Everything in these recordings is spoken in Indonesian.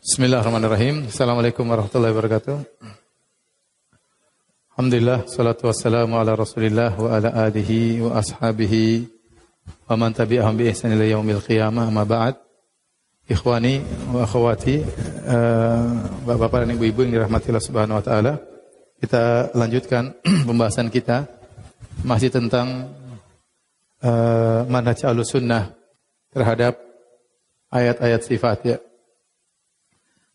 Bismillahirrahmanirrahim. Assalamualaikum warahmatullahi wabarakatuh. Alhamdulillah, salatu wassalamu ala rasulillah wa ala alihi wa ashabihi wa man tabi'ahum bi ihsan ila yaumil qiyamah amma ba'd. Ikhwani wa akhwati, eh, bapak-bapak dan ibu-ibu yang dirahmati Allah Subhanahu wa taala. Kita lanjutkan pembahasan kita masih tentang uh, manhaj al-sunnah terhadap ayat-ayat sifat ya.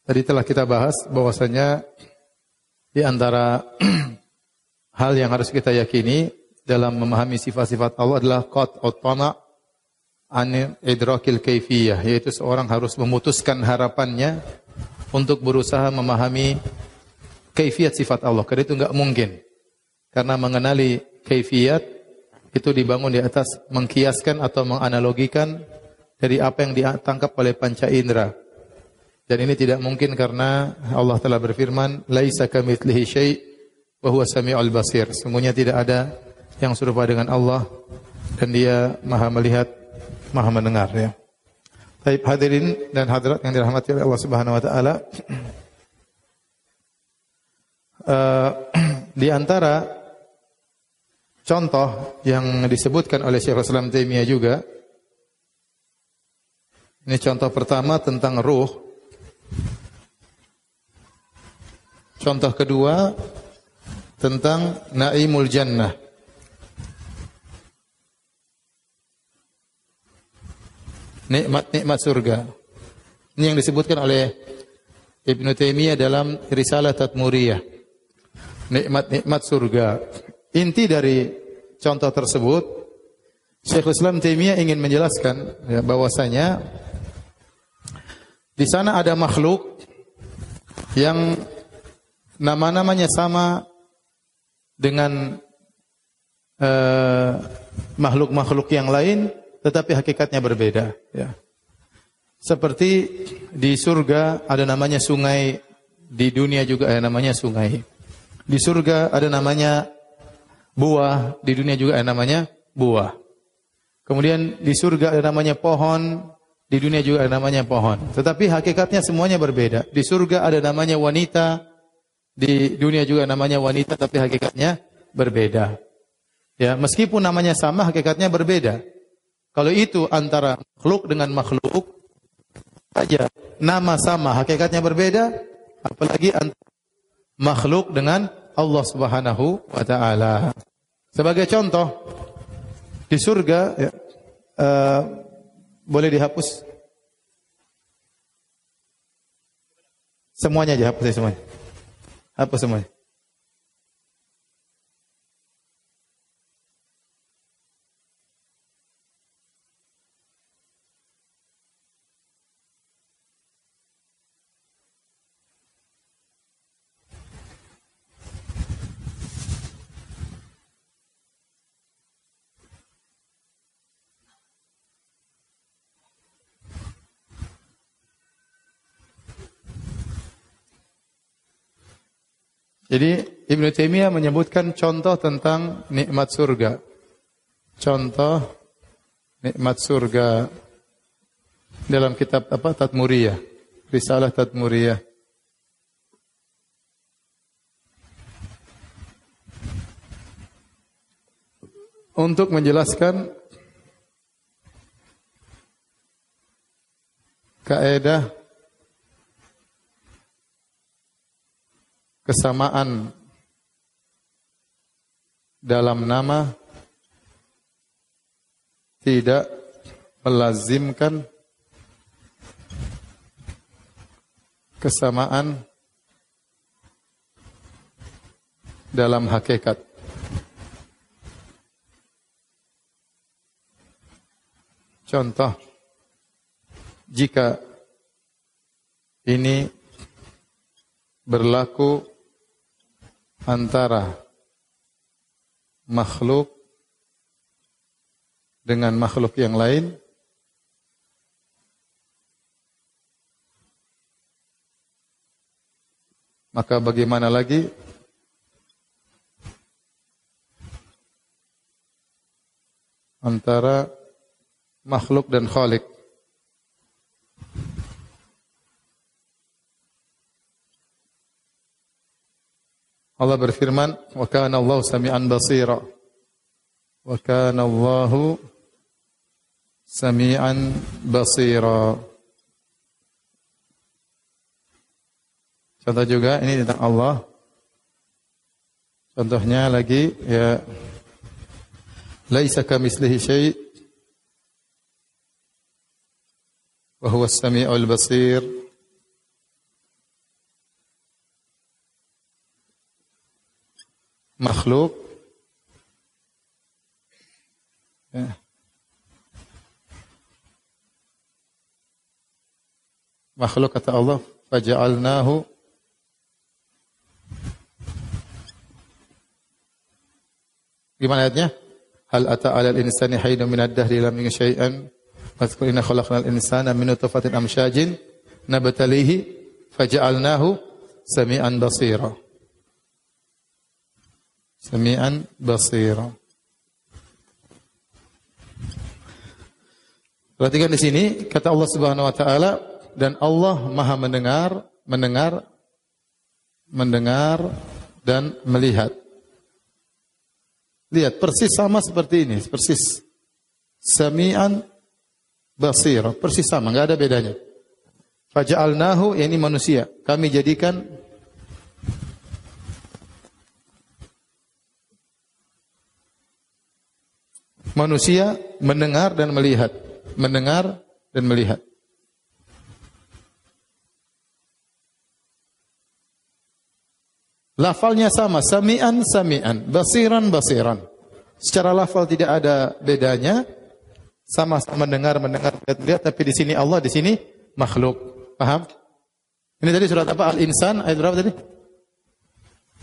Tadi telah kita bahas bahwasanya di antara hal yang harus kita yakini dalam memahami sifat-sifat Allah adalah qat utama an idrakil kaifiyah yaitu seorang harus memutuskan harapannya untuk berusaha memahami kaifiat sifat Allah. Karena itu enggak mungkin. Karena mengenali kaifiat itu dibangun di atas mengkiaskan atau menganalogikan dari apa yang ditangkap oleh panca indera. Dan ini tidak mungkin karena Allah telah berfirman, "Laisa kamitslihi syai' wa huwa samiul basir." Semuanya tidak ada yang serupa dengan Allah dan Dia Maha melihat, Maha mendengar ya. Baik hadirin dan hadirat yang dirahmati oleh Allah Subhanahu wa taala. Uh, di antara contoh yang disebutkan oleh Syekh Islam Taimiyah juga ini contoh pertama tentang ruh Contoh kedua tentang Naimul Jannah. Nikmat-nikmat surga. Ini yang disebutkan oleh Ibn Taimiyah dalam Risalah Tatmuriyah. Nikmat-nikmat surga. Inti dari contoh tersebut Syekh Islam Taimiyah ingin menjelaskan ya, bahwasanya di sana ada makhluk yang nama-namanya sama dengan eh, makhluk-makhluk uh, yang lain, tetapi hakikatnya berbeda. Ya. Seperti di surga ada namanya sungai, di dunia juga ada namanya sungai. Di surga ada namanya buah, di dunia juga ada namanya buah. Kemudian di surga ada namanya pohon, di dunia juga ada namanya pohon. Tetapi hakikatnya semuanya berbeda. Di surga ada namanya wanita. Di dunia juga namanya wanita tapi hakikatnya berbeda. Ya, meskipun namanya sama hakikatnya berbeda. Kalau itu antara makhluk dengan makhluk saja nama sama hakikatnya berbeda apalagi antara makhluk dengan Allah Subhanahu wa taala. Sebagai contoh di surga ya, uh, boleh dihapus? Semuanya aja, hapus semuanya. Hapus semuanya. Jadi Ibnu Taimiyah menyebutkan contoh tentang nikmat surga. Contoh nikmat surga dalam kitab apa? Tatmuriyah. Risalah Tatmuriyah. Untuk menjelaskan kaedah kesamaan dalam nama tidak melazimkan kesamaan dalam hakikat. Contoh, jika ini berlaku antara makhluk dengan makhluk yang lain maka bagaimana lagi antara makhluk dan khalik Allah berfirman, "Wa kana Allah sami'an basira." Wa kana Allahu sami'an basira. Contoh juga ini tentang Allah. Contohnya lagi ya Laisa kamitslihi syai' wa huwa as-sami'ul basir. مخلوق makhluk kata Allah faja'alnahu Gimana ayatnya? Hal ata ala al insani hayyun min ad-dahri lam yughni syai'an fadhkur inna khalaqnal insana min nutfatin amshajin nabtalihi faja'alnahu sami'an basira. Semian basir. Perhatikan di sini kata Allah Subhanahu wa taala dan Allah Maha mendengar, mendengar, mendengar dan melihat. Lihat persis sama seperti ini, persis. Semian basir persis sama, enggak ada bedanya. Faja'alnahu ini manusia, kami jadikan Manusia mendengar dan melihat, mendengar dan melihat. Lafalnya sama, samian samian, basiran basiran. Secara lafal tidak ada bedanya. Sama-sama mendengar, mendengar, melihat, melihat, tapi di sini Allah, di sini makhluk. Paham? Ini tadi surat apa? Al-Insan ayat berapa tadi?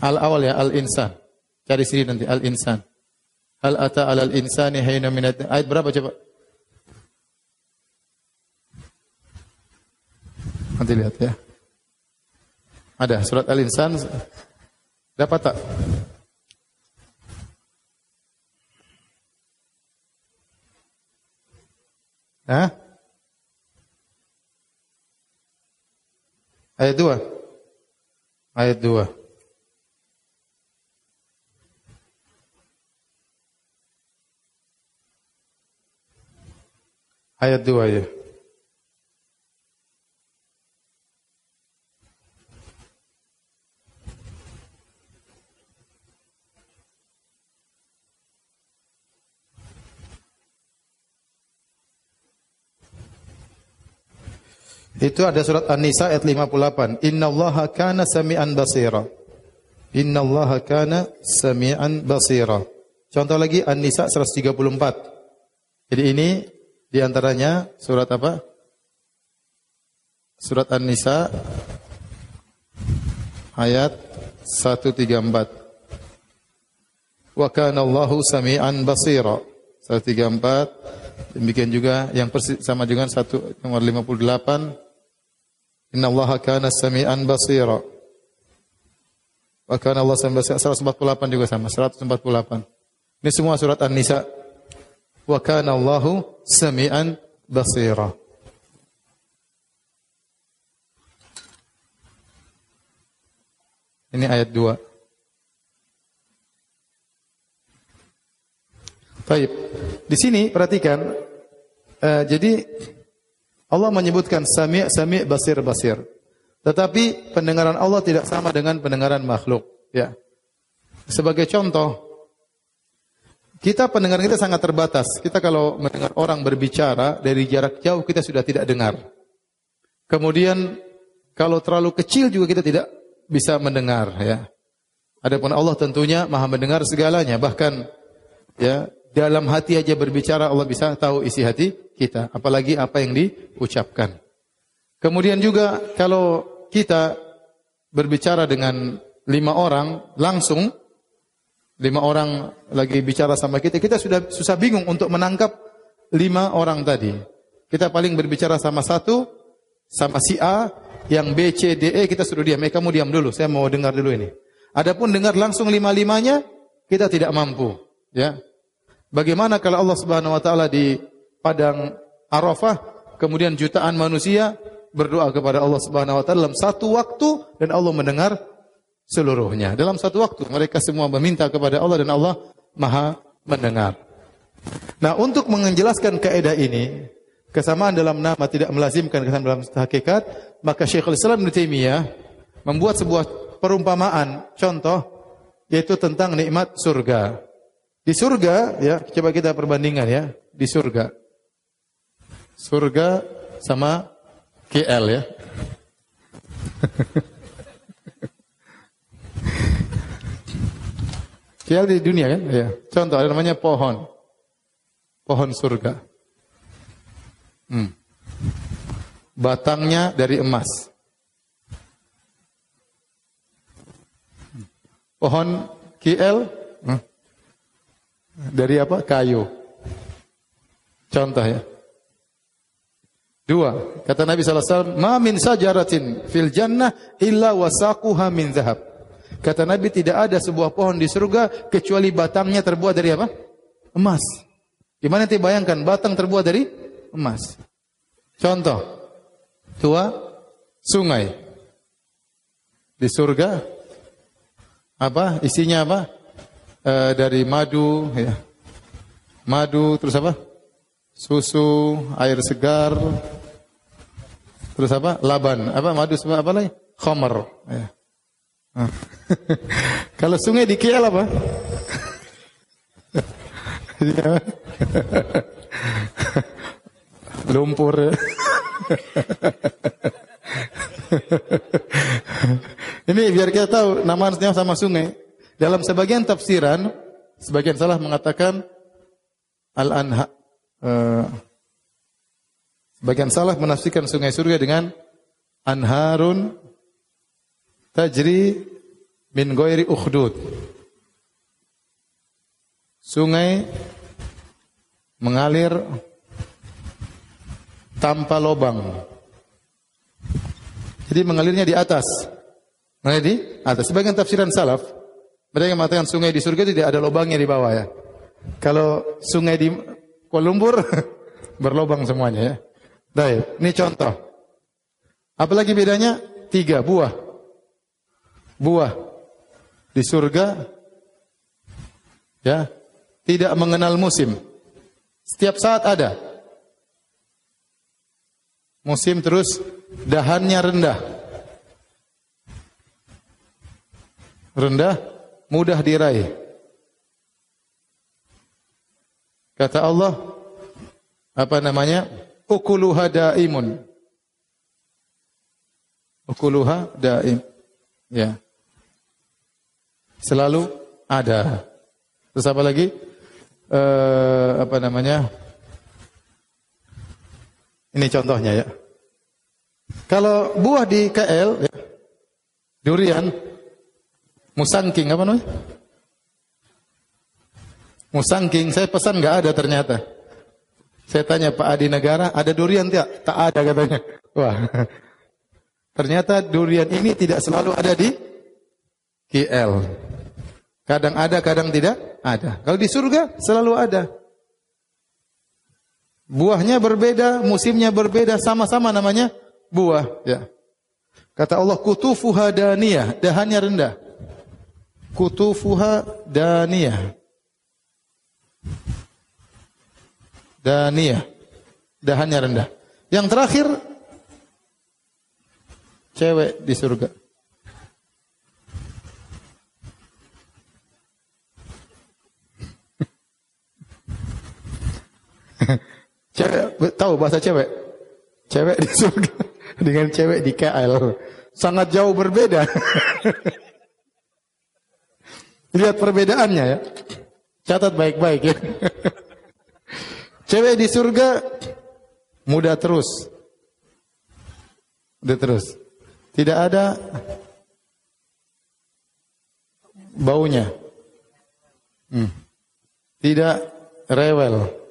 Al-awal ya, Al-Insan. Cari sini nanti Al-Insan. Hal ata alal insani hayna minat. Ayat berapa coba? Nanti lihat ya. Ada surat Al-Insan. Dapat tak? Hah? Ayat 2. Ayat 2. Ayat 2 ya. Itu ada surat An-Nisa ayat 58. Inna Innallaha kana samian basira. Inna Innallaha kana samian basira. Contoh lagi An-Nisa 134. Jadi ini di antaranya surat apa? Surat An-Nisa ayat 134. Wa kana Allahu samian basira. 134. Demikian juga yang persis sama dengan 1 nomor 58. Inna Allaha kana samian basira. Wa kana Allah samian basira. 148 juga sama, 148. Ini semua surat An-Nisa wa kana Allahu samian basira. Ini ayat 2. Baik. Di sini perhatikan uh, jadi Allah menyebutkan sami' sami' basir basir. Tetapi pendengaran Allah tidak sama dengan pendengaran makhluk, ya. Sebagai contoh, kita pendengar kita sangat terbatas. Kita kalau mendengar orang berbicara dari jarak jauh kita sudah tidak dengar. Kemudian kalau terlalu kecil juga kita tidak bisa mendengar ya. Adapun Allah tentunya Maha mendengar segalanya bahkan ya dalam hati aja berbicara Allah bisa tahu isi hati kita apalagi apa yang diucapkan. Kemudian juga kalau kita berbicara dengan lima orang langsung lima orang lagi bicara sama kita, kita sudah susah bingung untuk menangkap lima orang tadi. Kita paling berbicara sama satu, sama si A, yang B, C, D, E kita suruh diam. Eh kamu diam dulu, saya mau dengar dulu ini. Adapun dengar langsung lima-limanya, kita tidak mampu. Ya, Bagaimana kalau Allah Subhanahu wa taala di padang Arafah kemudian jutaan manusia berdoa kepada Allah Subhanahu wa taala dalam satu waktu dan Allah mendengar seluruhnya. Dalam satu waktu mereka semua meminta kepada Allah dan Allah Maha mendengar. Nah, untuk menjelaskan kaidah ini, kesamaan dalam nama tidak melazimkan kesamaan dalam hakikat, maka Syekhul Islam Ibnu Taimiyah membuat sebuah perumpamaan contoh yaitu tentang nikmat surga. Di surga ya, coba kita perbandingan ya, di surga. Surga sama KL ya. Kial di dunia kan? Ya. Contoh ada namanya pohon. Pohon surga. Hmm. Batangnya dari emas. Pohon KL hmm. dari apa? Kayu. Contoh ya. Dua, kata Nabi SAW, Ma min sajaratin fil jannah illa wasakuha min zahab. Kata Nabi tidak ada sebuah pohon di surga kecuali batangnya terbuat dari apa? Emas. Gimana nanti bayangkan batang terbuat dari emas. Contoh, tua sungai. Di surga apa? Isinya apa? E, dari madu ya. Madu terus apa? Susu, air segar. Terus apa? Laban. Apa madu sebab apa lagi? Khamar. Ya. Hmm. Kalau sungai di Kiel apa? Iya. Lumpur. Ini biar kita tahu nama sama sungai. Dalam sebagian tafsiran, sebagian salah mengatakan al-anha. Eh, sebagian salah menafsirkan sungai surga dengan anharun tajri min Goyri ukhdud. Sungai mengalir tanpa lobang Jadi mengalirnya di atas. Mengalir di atas. Sebagian tafsiran salaf, mereka mengatakan sungai di surga tidak ada lobangnya di bawah ya. Kalau sungai di Kuala Lumpur berlubang semuanya ya. Baik, ini contoh. Apalagi bedanya? Tiga, buah. Buah di surga ya tidak mengenal musim. Setiap saat ada. Musim terus dahannya rendah. Rendah, mudah diraih. Kata Allah, apa namanya? Ukuluha daimun. Ukuluha daim. Ya selalu ada. Terus apa lagi? Eh, apa namanya? Ini contohnya ya. Kalau buah di KL, ya, durian, musangking apa namanya? Musangking, saya pesan nggak ada ternyata. Saya tanya Pak Adi Negara, ada durian tidak? Tak ada katanya. Wah, ternyata durian ini tidak selalu ada di IL. Kadang ada, kadang tidak ada. Kalau di surga selalu ada. Buahnya berbeda, musimnya berbeda, sama-sama namanya buah. Ya. Kata Allah kutufuha daniyah, dahannya rendah. Kutufuha daniyah. Daniyah. Dahannya rendah. Yang terakhir cewek di surga. cewek tahu bahasa cewek? Cewek di surga dengan cewek di KL. Sangat jauh berbeda. Lihat perbedaannya ya. Catat baik-baik ya. Cewek di surga muda terus. Muda terus. Tidak ada baunya. Hmm. Tidak rewel.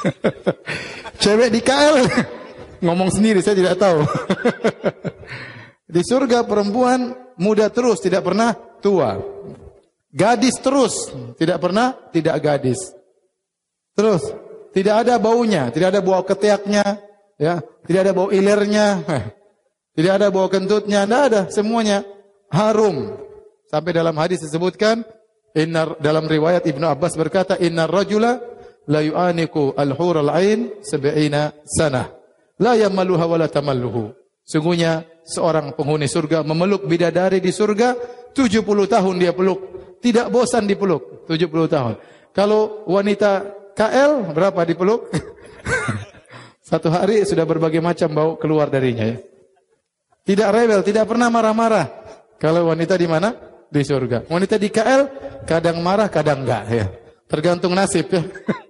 Cewek di KL. Ngomong sendiri, saya tidak tahu. di surga perempuan muda terus, tidak pernah tua. Gadis terus, tidak pernah tidak gadis. Terus, tidak ada baunya, tidak ada bau ketiaknya, ya, tidak ada bau ilernya, tidak ada bau kentutnya, tidak ada, semuanya harum. Sampai dalam hadis disebutkan, Inna, dalam riwayat Ibnu Abbas berkata, Inna rajula la yu'aniku al-hur al-ain sab'ina sanah. La yamaluha wa tamalluhu. Sungguhnya seorang penghuni surga memeluk bidadari di surga 70 tahun dia peluk, tidak bosan dipeluk 70 tahun. Kalau wanita KL berapa dipeluk? Satu hari sudah berbagai macam bau keluar darinya ya. Tidak rebel, tidak pernah marah-marah. Kalau wanita di mana? Di surga. Wanita di KL kadang marah, kadang enggak ya. Tergantung nasib ya.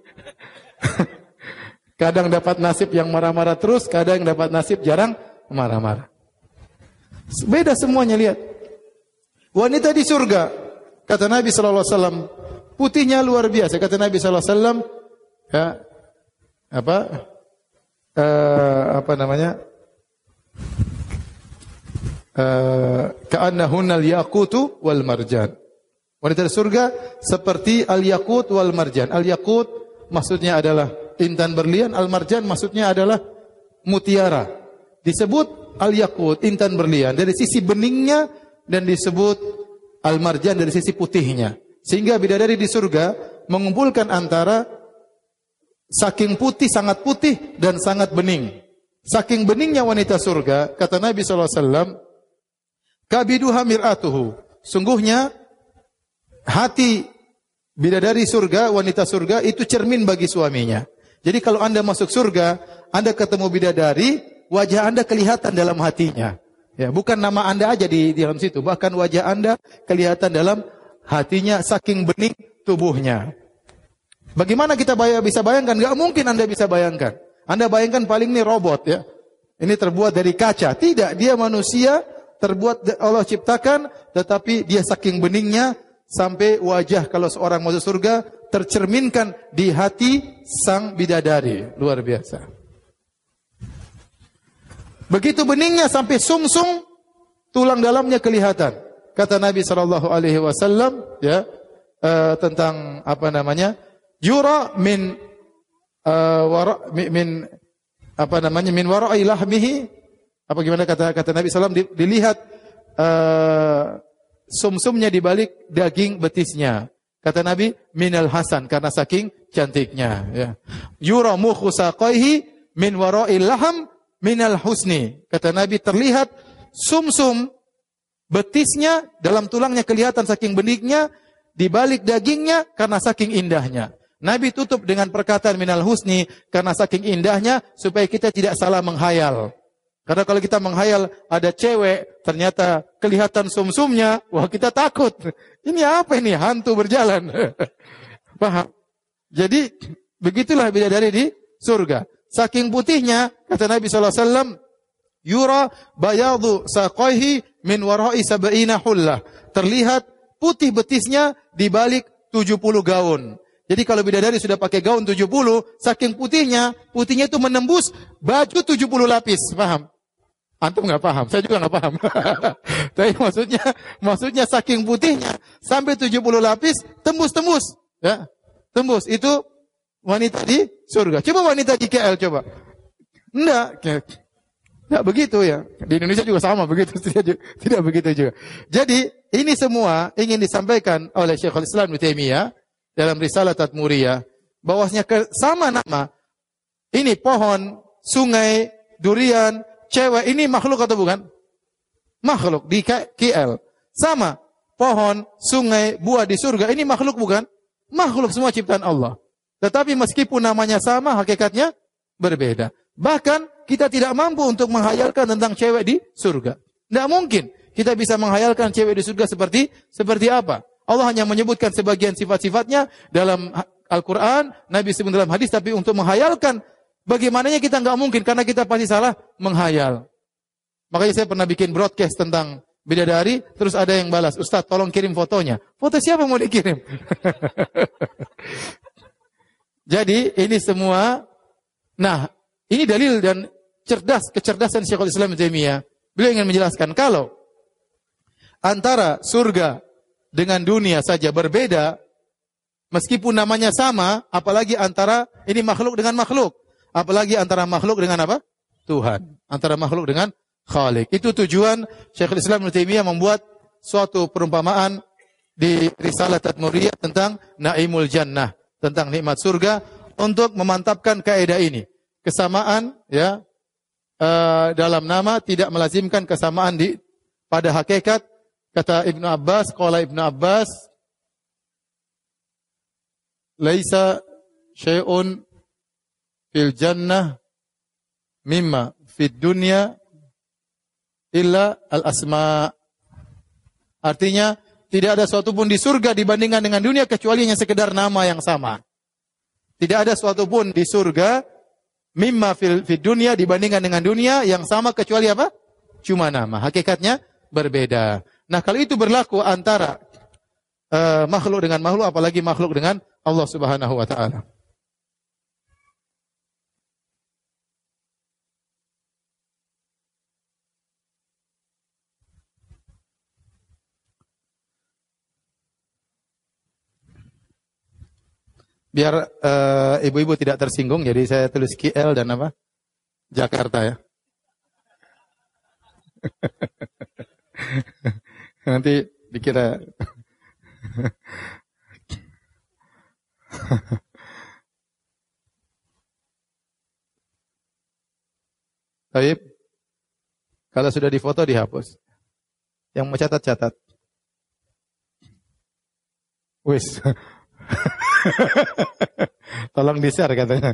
kadang dapat nasib yang marah-marah terus, kadang dapat nasib jarang marah-marah. Beda semuanya lihat. Wanita di surga, kata Nabi Shallallahu alaihi wasallam, putihnya luar biasa. Kata Nabi Shallallahu alaihi wasallam, ya, apa? Uh, apa namanya? Uh, eh, ka'annahunnal yakutu wal marjan. Wanita di surga seperti al yakut wal marjan. al yakut maksudnya adalah intan berlian, almarjan. maksudnya adalah mutiara. Disebut al-yakut, intan berlian dari sisi beningnya dan disebut almarjan dari sisi putihnya. Sehingga bidadari di surga mengumpulkan antara saking putih sangat putih dan sangat bening. Saking beningnya wanita surga, kata Nabi SAW, alaihi wasallam, kabiduha mir'atuhu. Sungguhnya hati Bidadari surga, wanita surga itu cermin bagi suaminya. Jadi kalau Anda masuk surga, Anda ketemu bidadari, wajah Anda kelihatan dalam hatinya. Ya, bukan nama Anda aja di, di dalam situ, bahkan wajah Anda kelihatan dalam hatinya saking bening tubuhnya. Bagaimana kita bay bisa bayangkan? Gak mungkin Anda bisa bayangkan. Anda bayangkan paling ini robot ya. Ini terbuat dari kaca. Tidak, dia manusia terbuat Allah ciptakan tetapi dia saking beningnya sampai wajah kalau seorang masuk surga tercerminkan di hati sang bidadari. Luar biasa. Begitu beningnya sampai sumsum -sum, tulang dalamnya kelihatan. Kata Nabi sallallahu alaihi wasallam ya, eh, tentang apa namanya? Yura min uh, wara, min apa namanya? min wara'i lahmihi apa gimana kata kata Nabi sallallahu dilihat uh, sumsumnya balik daging betisnya. Kata Nabi, minal hasan karena saking cantiknya. Ya. Yura min waro'il laham minal husni. Kata Nabi terlihat sumsum betisnya dalam tulangnya kelihatan saking beniknya di balik dagingnya karena saking indahnya. Nabi tutup dengan perkataan minal husni karena saking indahnya supaya kita tidak salah menghayal. Karena kalau kita menghayal ada cewek, ternyata kelihatan sumsumnya, wah kita takut. Ini apa ini? Hantu berjalan. Paham? Jadi begitulah bidadari di surga. Saking putihnya, kata Nabi SAW, Yura bayadu saqaihi min warai sabaina hullah. Terlihat putih betisnya di balik 70 gaun. Jadi kalau bidadari sudah pakai gaun 70, saking putihnya, putihnya itu menembus baju 70 lapis, paham? Antum nggak paham, saya juga nggak paham. Tapi maksudnya, maksudnya saking putihnya sampai 70 lapis tembus-tembus, ya. Tembus itu wanita di surga. Coba wanita di KL coba. Enggak, enggak begitu ya. Di Indonesia juga sama begitu, tidak, tidak begitu juga. Jadi ini semua ingin disampaikan oleh Syekhul Islam Taimiyah dalam risalah Tatmuriyah bahwasanya sama nama ini pohon, sungai, durian, cewek ini makhluk atau bukan? Makhluk di KL. Sama, pohon, sungai, buah di surga ini makhluk bukan? Makhluk semua ciptaan Allah. Tetapi meskipun namanya sama, hakikatnya berbeda. Bahkan kita tidak mampu untuk menghayalkan tentang cewek di surga. Tidak mungkin kita bisa menghayalkan cewek di surga seperti seperti apa. Allah hanya menyebutkan sebagian sifat-sifatnya dalam Al-Quran, Nabi sebut dalam hadis, tapi untuk menghayalkan Bagaimananya kita nggak mungkin karena kita pasti salah menghayal. Makanya saya pernah bikin broadcast tentang bidadari, terus ada yang balas, Ustadz tolong kirim fotonya. Foto siapa mau dikirim? Jadi ini semua, nah ini dalil dan cerdas kecerdasan Syekhul Islam Zemiyah. Beliau ingin menjelaskan kalau antara surga dengan dunia saja berbeda, meskipun namanya sama, apalagi antara ini makhluk dengan makhluk. Apalagi antara makhluk dengan apa? Tuhan. Antara makhluk dengan Khalik. Itu tujuan Syekhul Islam Ibnu membuat suatu perumpamaan di Risalah Tadmuriyah tentang Naimul Jannah, tentang nikmat surga untuk memantapkan kaidah ini. Kesamaan ya eh, dalam nama tidak melazimkan kesamaan di pada hakikat kata Ibnu Abbas, qala Ibnu Abbas laisa syai'un fil jannah mimma fid dunya illa al asma. Artinya tidak ada suatu pun di surga dibandingkan dengan dunia kecuali hanya sekedar nama yang sama. Tidak ada suatu pun di surga mimma fil, fid dunia dibandingkan dengan dunia yang sama kecuali apa? Cuma nama. Hakikatnya berbeda. Nah kalau itu berlaku antara uh, makhluk dengan makhluk apalagi makhluk dengan Allah Subhanahu wa taala. Biar eh, ibu-ibu uh, tidak tersinggung, jadi saya tulis KL dan apa? Jakarta ya. Nanti dikira Tapi kalau sudah difoto dihapus. Yang mau catat catat. Wis. Tolong di-share katanya.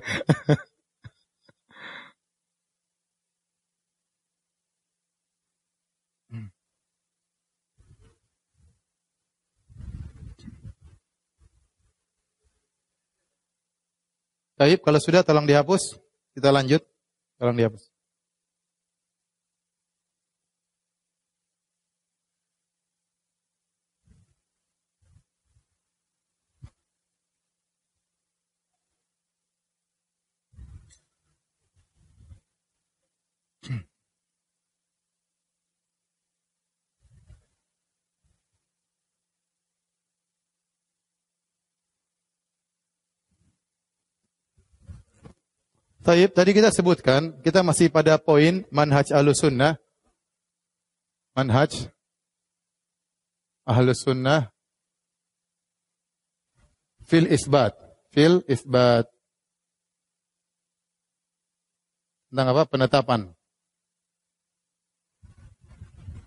Baik, hmm. kalau sudah tolong dihapus. Kita lanjut. Tolong dihapus. Taib, tadi kita sebutkan, kita masih pada poin manhaj ahlus sunnah. Manhaj ahlus sunnah fil isbat. Fil isbat. Tentang apa? Penetapan.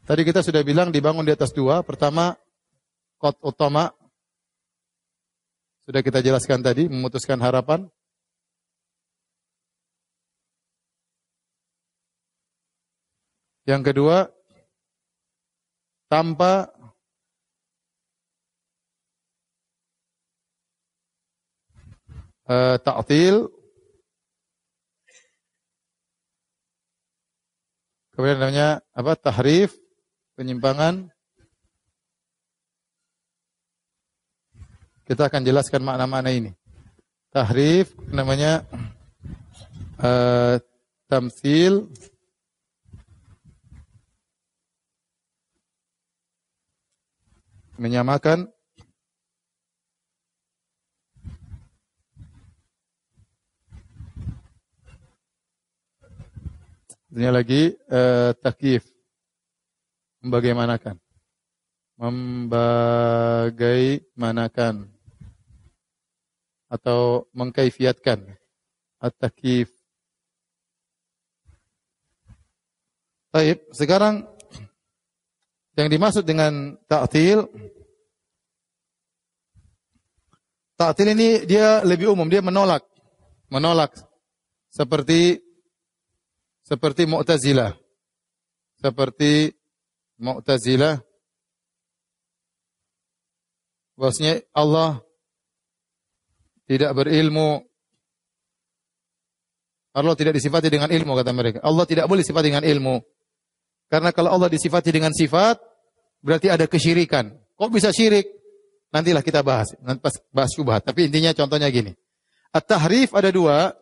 Tadi kita sudah bilang dibangun di atas dua. Pertama, kot utama. Sudah kita jelaskan tadi, memutuskan harapan. Yang kedua, tanpa uh, eh, taktil. kemudian namanya apa tahrif penyimpangan kita akan jelaskan makna-makna ini tahrif namanya uh, eh, tamsil menyamakan Ini lagi eh, takif. Membagaimanakan. Membagaimanakan. Atau mengkaifiatkan. At-takif. Baik, sekarang yang dimaksud dengan ta'til ta'til ini dia lebih umum, dia menolak. Menolak seperti seperti Mu'tazilah. Seperti Mu'tazilah Bahasanya Allah tidak berilmu. Allah tidak disifati dengan ilmu kata mereka. Allah tidak boleh disifati dengan ilmu. Karena kalau Allah disifati dengan sifat, berarti ada kesyirikan. Kok bisa syirik? Nantilah kita bahas. Nanti pas bahas syubhat. Tapi intinya contohnya gini. At-tahrif ada dua.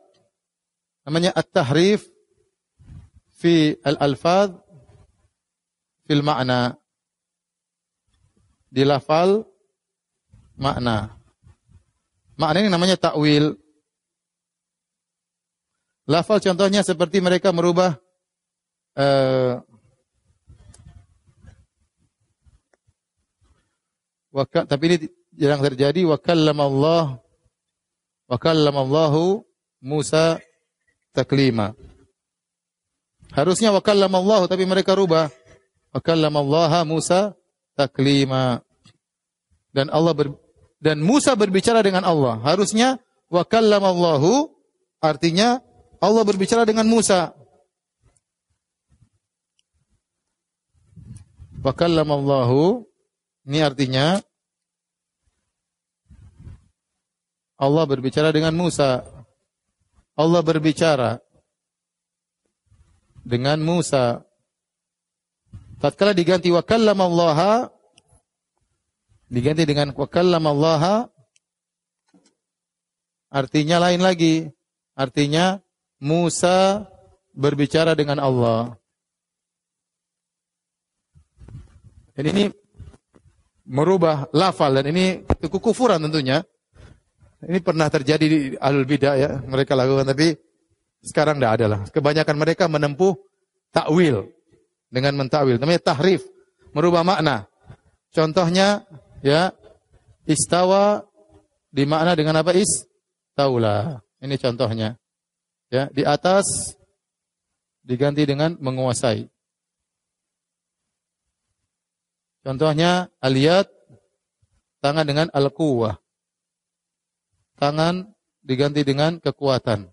Namanya at-tahrif fi al-alfaz fil makna. Di lafal makna. Makna ini namanya takwil. Lafal contohnya seperti mereka merubah uh, Waka, tapi ini jarang terjadi wa Allah wa kallamallahu Musa taklima. Harusnya wa kallamallahu tapi mereka rubah wa kallamallaha Musa taklima. Dan Allah ber, dan Musa berbicara dengan Allah. Harusnya wa kallamallahu artinya Allah berbicara dengan Musa. Wa kallamallahu ini artinya Allah berbicara dengan Musa. Allah berbicara dengan Musa. Tatkala diganti wa kallamallaha diganti dengan wa kallamallaha artinya lain lagi. Artinya Musa berbicara dengan Allah. Dan ini merubah lafal dan ini kekufuran tentunya. Ini pernah terjadi di alul bidah ya, mereka lakukan tapi sekarang tidak ada lah. Kebanyakan mereka menempuh takwil dengan mentakwil, namanya tahrif, merubah makna. Contohnya ya istawa dimakna dengan apa is taula. Ini contohnya. Ya, di atas diganti dengan menguasai. Contohnya aliyat tangan dengan al-quwah. Tangan diganti dengan kekuatan.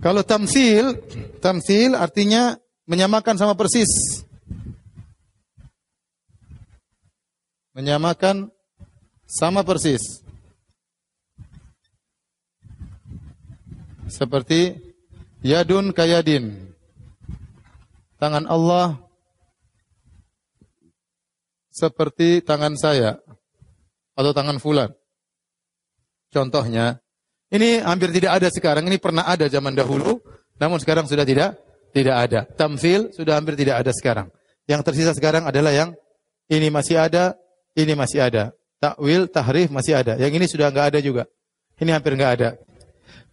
Kalau tamsil, tamsil artinya menyamakan sama persis. Menyamakan sama persis. Seperti yadun kayadin tangan Allah seperti tangan saya atau tangan fulan. Contohnya, ini hampir tidak ada sekarang, ini pernah ada zaman dahulu, namun sekarang sudah tidak tidak ada. Tamfil sudah hampir tidak ada sekarang. Yang tersisa sekarang adalah yang ini masih ada, ini masih ada. Takwil, tahrif masih ada. Yang ini sudah nggak ada juga. Ini hampir nggak ada.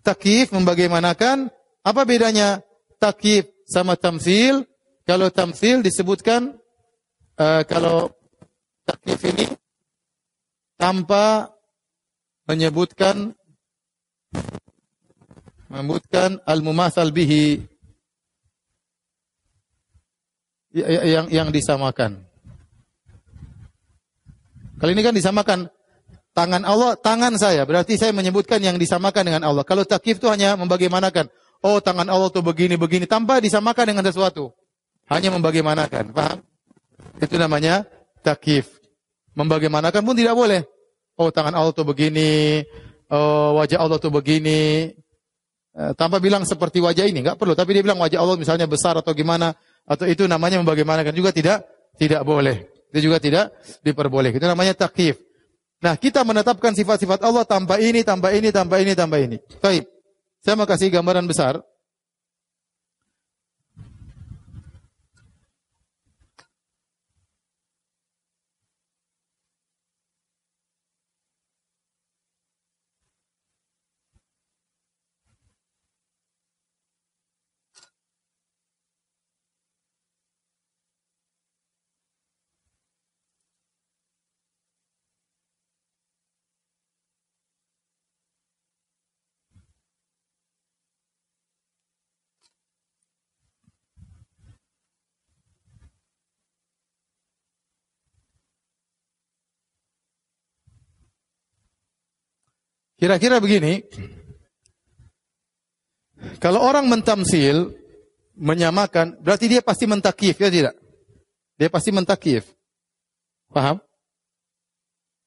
Takif membagaimanakan apa bedanya takif sama tamfil? Kalau tamsil disebutkan uh, kalau taklif ini tanpa menyebutkan menyebutkan al-mumatsal bihi ya, ya, yang yang disamakan. Kali ini kan disamakan tangan Allah, tangan saya. Berarti saya menyebutkan yang disamakan dengan Allah. Kalau takif itu hanya membagaimanakan. Oh, tangan Allah tuh begini begini tanpa disamakan dengan sesuatu. Hanya membagaimanakan. Paham? Itu namanya takif. Membagaimanakan pun tidak boleh. Oh tangan Allah tuh begini, oh, wajah Allah tuh begini. Eh, tanpa bilang seperti wajah ini, nggak perlu. Tapi dia bilang wajah Allah misalnya besar atau gimana, atau itu namanya membagaimanakan juga tidak tidak boleh. Itu juga tidak diperboleh. Itu namanya takif. Nah, kita menetapkan sifat-sifat Allah tanpa ini, tanpa ini, tanpa ini, tanpa ini. Baik. Saya mau kasih gambaran besar. Kira-kira begini, kalau orang mentamsil, menyamakan, berarti dia pasti mentakif, ya tidak? Dia pasti mentakif. Paham?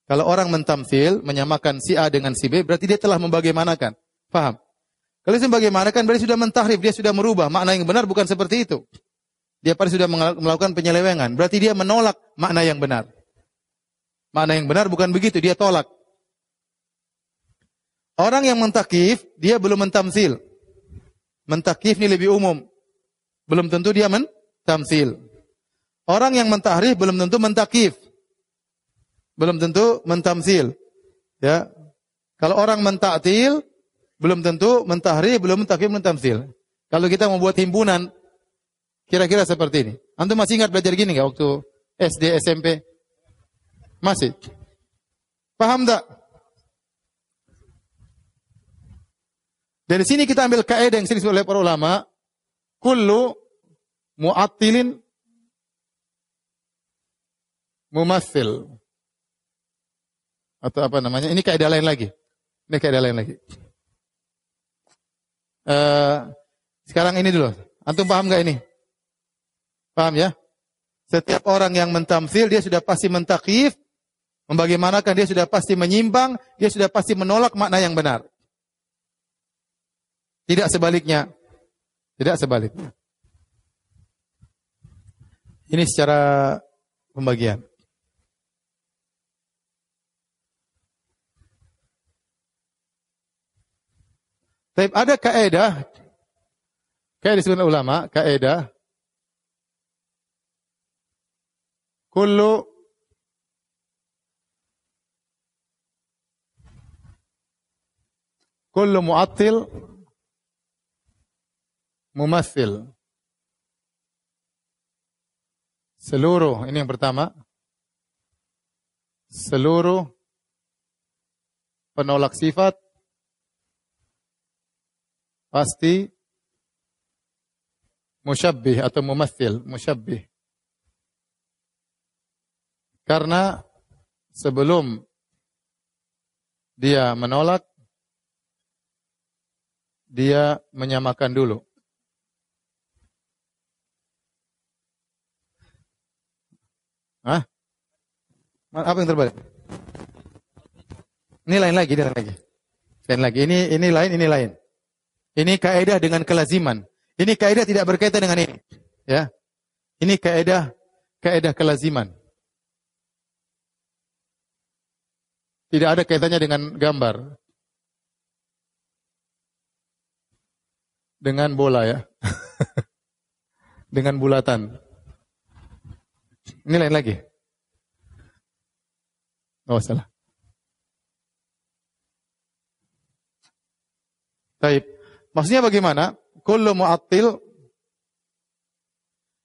Kalau orang mentamsil, menyamakan si A dengan si B, berarti dia telah membagaimanakan. Paham? Kalau dia membagaimanakan, berarti sudah mentahrif, dia sudah merubah. Makna yang benar bukan seperti itu. Dia pasti sudah melakukan penyelewengan. Berarti dia menolak makna yang benar. Makna yang benar bukan begitu, dia tolak. Orang yang mentakif, dia belum mentamsil. Mentakif ini lebih umum. Belum tentu dia mentamsil. Orang yang mentahrif belum tentu mentakif. Belum tentu mentamsil. Ya. Kalau orang mentaktil, belum tentu mentahrif, belum mentakif, mentamsil. Kalau kita membuat himpunan, kira-kira seperti ini. Antum masih ingat belajar gini nggak waktu SD, SMP? Masih. Paham tak? Dari sini kita ambil kaidah yang sering oleh para ulama, kullu mu'attilin mumathil. Atau apa namanya? Ini kaidah lain lagi. Ini kaidah lain lagi. Uh, sekarang ini dulu. Antum paham gak ini? Paham ya? Setiap orang yang mentamsil dia sudah pasti mentakif, membagaimanakan dia sudah pasti menyimpang, dia sudah pasti menolak makna yang benar. Tidak sebaliknya. Tidak sebaliknya. Ini secara pembagian. Tapi ada kaedah, kaedah disebut ulama, kaedah. Kullu kullu mu'attil Mumasil. Seluruh, ini yang pertama. Seluruh penolak sifat pasti musyabbih atau Mumasil musyabbih. Karena sebelum dia menolak, dia menyamakan dulu. Apa yang terbalik? Ini lain lagi, ini lain lagi. Lain lagi. Ini ini lain, ini lain. Ini kaidah dengan kelaziman. Ini kaidah tidak berkaitan dengan ini. Ya. Ini kaidah kaidah kelaziman. Tidak ada kaitannya dengan gambar. Dengan bola ya. dengan bulatan. Ini lain lagi. Gak masalah. Taib. Maksudnya bagaimana? Kullu mu'attil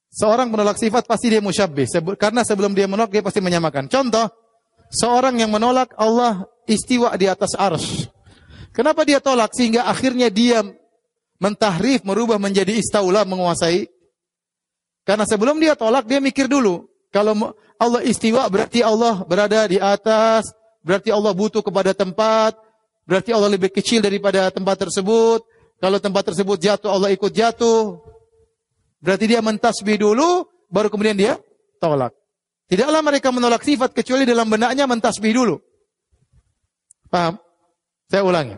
Seorang menolak sifat pasti dia musyabbih. Karena sebelum dia menolak dia pasti menyamakan. Contoh, seorang yang menolak Allah istiwa di atas ars. Kenapa dia tolak? Sehingga akhirnya dia mentahrif, merubah menjadi istaula, menguasai. Karena sebelum dia tolak, dia mikir dulu. Kalau Allah istiwa berarti Allah berada di atas, berarti Allah butuh kepada tempat, berarti Allah lebih kecil daripada tempat tersebut. Kalau tempat tersebut jatuh, Allah ikut jatuh. Berarti dia mentasbih dulu, baru kemudian dia tolak. Tidaklah mereka menolak sifat kecuali dalam benaknya mentasbih dulu. Paham? Saya ulangi.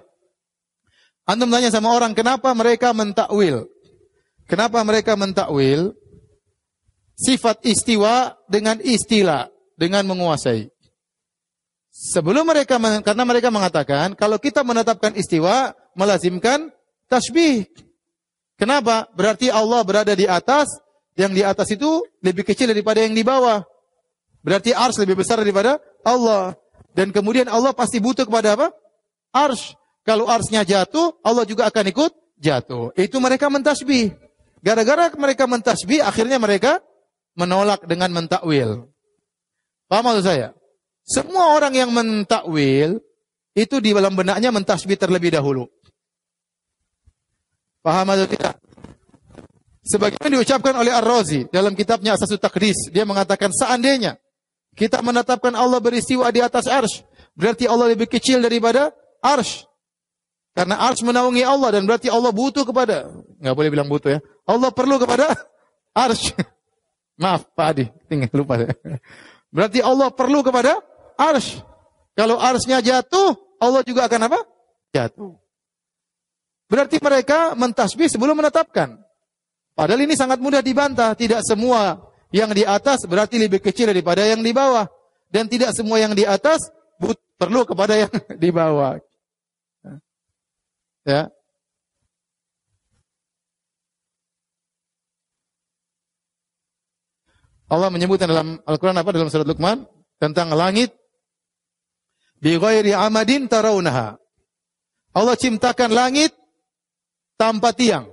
Antum tanya sama orang kenapa mereka mentakwil? Kenapa mereka mentakwil? sifat istiwa dengan istilah dengan menguasai. Sebelum mereka karena mereka mengatakan kalau kita menetapkan istiwa melazimkan tasbih. Kenapa? Berarti Allah berada di atas, yang di atas itu lebih kecil daripada yang di bawah. Berarti ars lebih besar daripada Allah. Dan kemudian Allah pasti butuh kepada apa? Ars. Kalau arsnya jatuh, Allah juga akan ikut jatuh. Itu mereka mentasbih. Gara-gara mereka mentasbih, akhirnya mereka menolak dengan mentakwil. Paham maksud saya? Semua orang yang mentakwil itu di dalam benaknya mentasbih terlebih dahulu. Paham atau tidak? Sebagaimana diucapkan oleh Ar-Razi dalam kitabnya Asasut Takdis, dia mengatakan seandainya kita menetapkan Allah beristiwa di atas arsh, berarti Allah lebih kecil daripada arsh. Karena arsh menaungi Allah dan berarti Allah butuh kepada, nggak boleh bilang butuh ya, Allah perlu kepada arsh. Maaf Pak Adi, tinggal lupa Berarti Allah perlu kepada ars. Kalau arsnya jatuh, Allah juga akan apa? Jatuh. Berarti mereka mentasbih sebelum menetapkan. Padahal ini sangat mudah dibantah. Tidak semua yang di atas berarti lebih kecil daripada yang di bawah. Dan tidak semua yang di atas perlu kepada yang di bawah. Ya, Allah menyebutkan dalam Al-Quran apa? Dalam surat Luqman tentang langit bi ghairi amadin tarawunaha. Allah ciptakan langit tanpa tiang.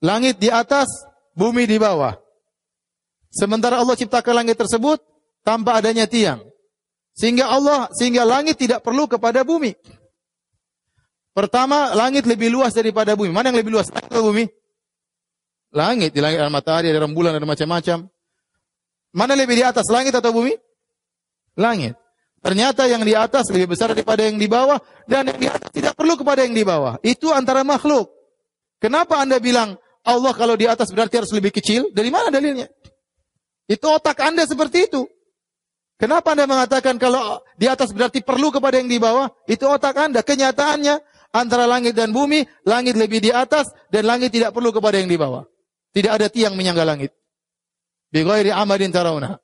Langit di atas, bumi di bawah. Sementara Allah ciptakan langit tersebut tanpa adanya tiang. Sehingga Allah sehingga langit tidak perlu kepada bumi. Pertama, langit lebih luas daripada bumi. Mana yang lebih luas? Langit atau bumi? Langit, di langit ada matahari, ada rembulan, ada macam-macam. Mana lebih di atas, langit atau bumi? Langit. Ternyata yang di atas lebih besar daripada yang di bawah dan yang di atas tidak perlu kepada yang di bawah. Itu antara makhluk. Kenapa Anda bilang Allah kalau di atas berarti harus lebih kecil? Dari mana dalilnya? Itu otak Anda seperti itu. Kenapa Anda mengatakan kalau di atas berarti perlu kepada yang di bawah? Itu otak Anda. Kenyataannya antara langit dan bumi, langit lebih di atas dan langit tidak perlu kepada yang di bawah. Tidak ada tiang menyangga langit. Bighairi amadin tarawna.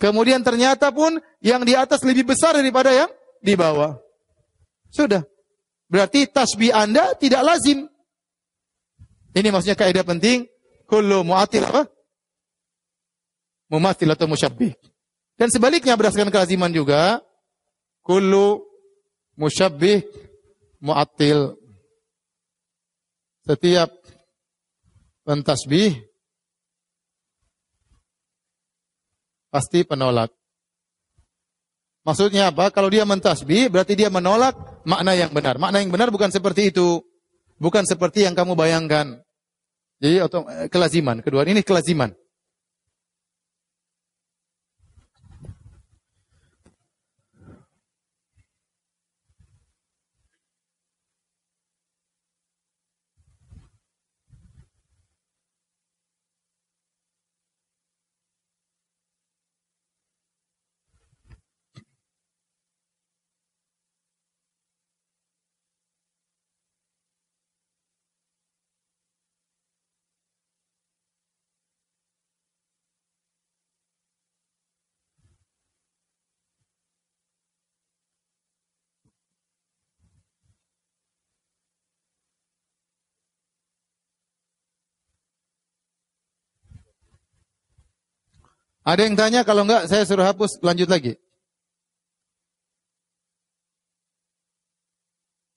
Kemudian ternyata pun yang di atas lebih besar daripada yang di bawah. Sudah. Berarti tasbih Anda tidak lazim. Ini maksudnya kaidah penting. Kullu mu'atil apa? Mumatil atau musyabbih. Dan sebaliknya berdasarkan kelaziman juga. Kullu musyabbih mu'atil. Setiap mentasbih pasti penolak. Maksudnya apa? Kalau dia mentasbih berarti dia menolak makna yang benar. Makna yang benar bukan seperti itu. Bukan seperti yang kamu bayangkan. Jadi eh, kelaziman. Kedua ini kelaziman. Ada yang tanya kalau enggak saya suruh hapus lanjut lagi.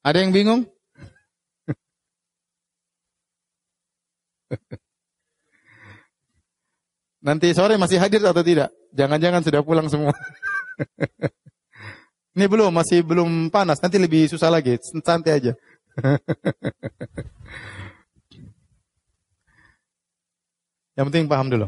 Ada yang bingung? Nanti sore masih hadir atau tidak? Jangan-jangan sudah pulang semua. Ini belum, masih belum panas. Nanti lebih susah lagi. Santai aja. Yang penting paham dulu.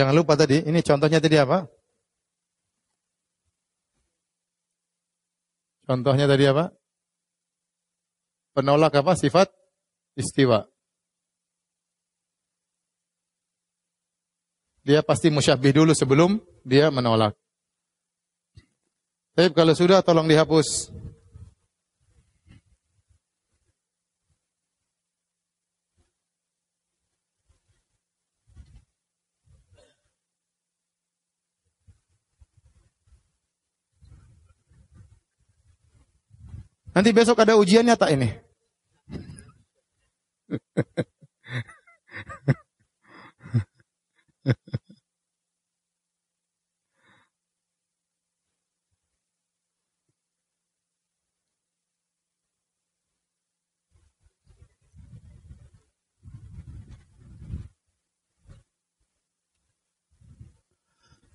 Jangan lupa tadi, ini contohnya tadi apa? Contohnya tadi apa? Penolak apa? Sifat istiwa. Dia pasti musyabih dulu sebelum dia menolak. Tapi kalau sudah tolong dihapus. Nanti besok ada ujian nyata ini.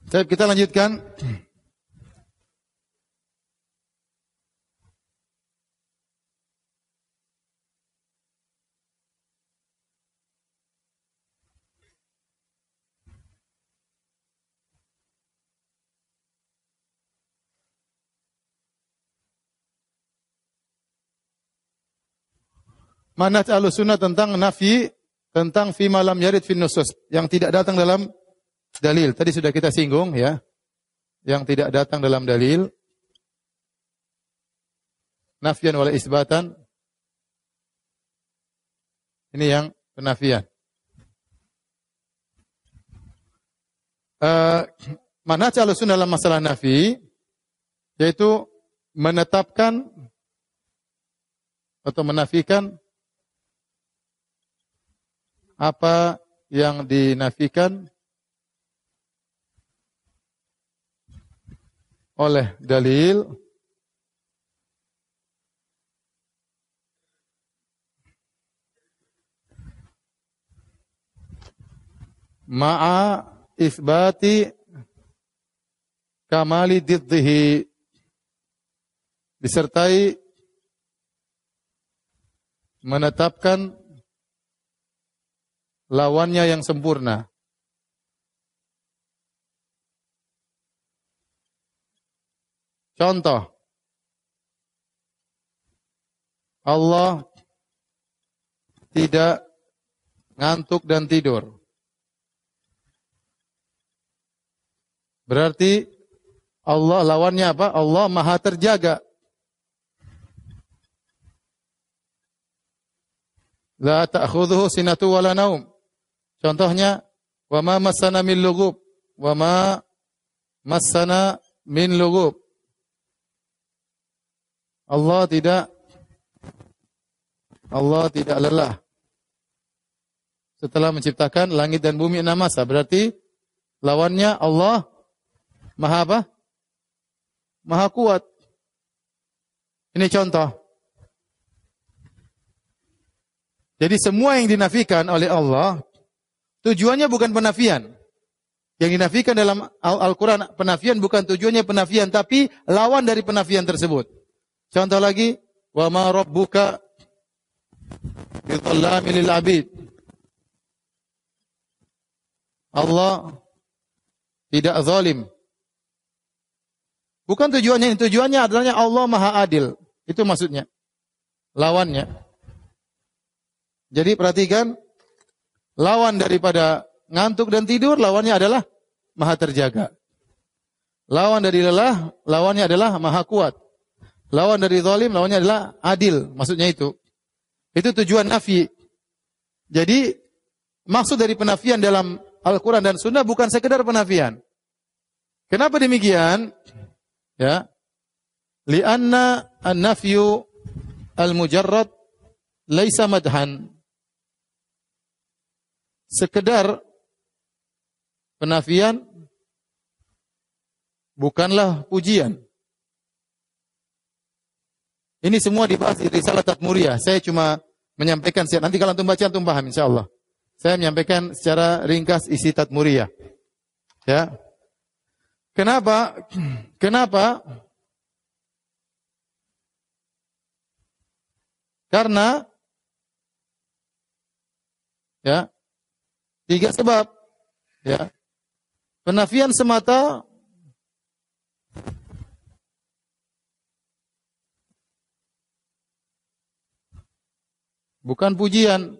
Baik, kita lanjutkan. manhaj ahlu Sunnah tentang nafi tentang fi malam yarid fin nusus yang tidak datang dalam dalil. Tadi sudah kita singgung ya. Yang tidak datang dalam dalil nafian wala isbatan. Ini yang penafian. Uh, eh, mana calon sunnah dalam masalah nafi yaitu menetapkan atau menafikan apa yang dinafikan oleh dalil ma'a isbati kamali diddihi disertai menetapkan lawannya yang sempurna. Contoh, Allah tidak ngantuk dan tidur. Berarti Allah lawannya apa? Allah maha terjaga. La ta'khudhuhu sinatu wala naum. Contohnya, wa ma masana min lugub, wa ma masana min lugub. Allah tidak Allah tidak lelah. Setelah menciptakan langit dan bumi enam masa, berarti lawannya Allah maha apa? Maha kuat. Ini contoh. Jadi semua yang dinafikan oleh Allah Tujuannya bukan penafian. Yang dinafikan dalam Al-Quran penafian bukan tujuannya penafian, tapi lawan dari penafian tersebut. Contoh lagi, wa ma rabbuka lil abid. Allah tidak zalim. Bukan tujuannya, tujuannya adalah Allah Maha Adil. Itu maksudnya. Lawannya. Jadi perhatikan Lawan daripada ngantuk dan tidur, lawannya adalah maha terjaga. Lawan dari lelah, lawannya adalah maha kuat. Lawan dari zalim, lawannya adalah adil. Maksudnya itu. Itu tujuan nafi. Jadi, maksud dari penafian dalam Al-Quran dan Sunnah bukan sekedar penafian. Kenapa demikian? Ya. Lianna an-nafyu al-mujarrad laisa madhan sekedar penafian bukanlah pujian. Ini semua dibahas di Risalah Tatmuria. Saya cuma menyampaikan nanti kalau antum baca antum paham insyaallah. Saya menyampaikan secara ringkas isi Tatmuria. Ya. Kenapa? Kenapa? Karena ya Tiga sebab. Ya. Penafian semata bukan pujian.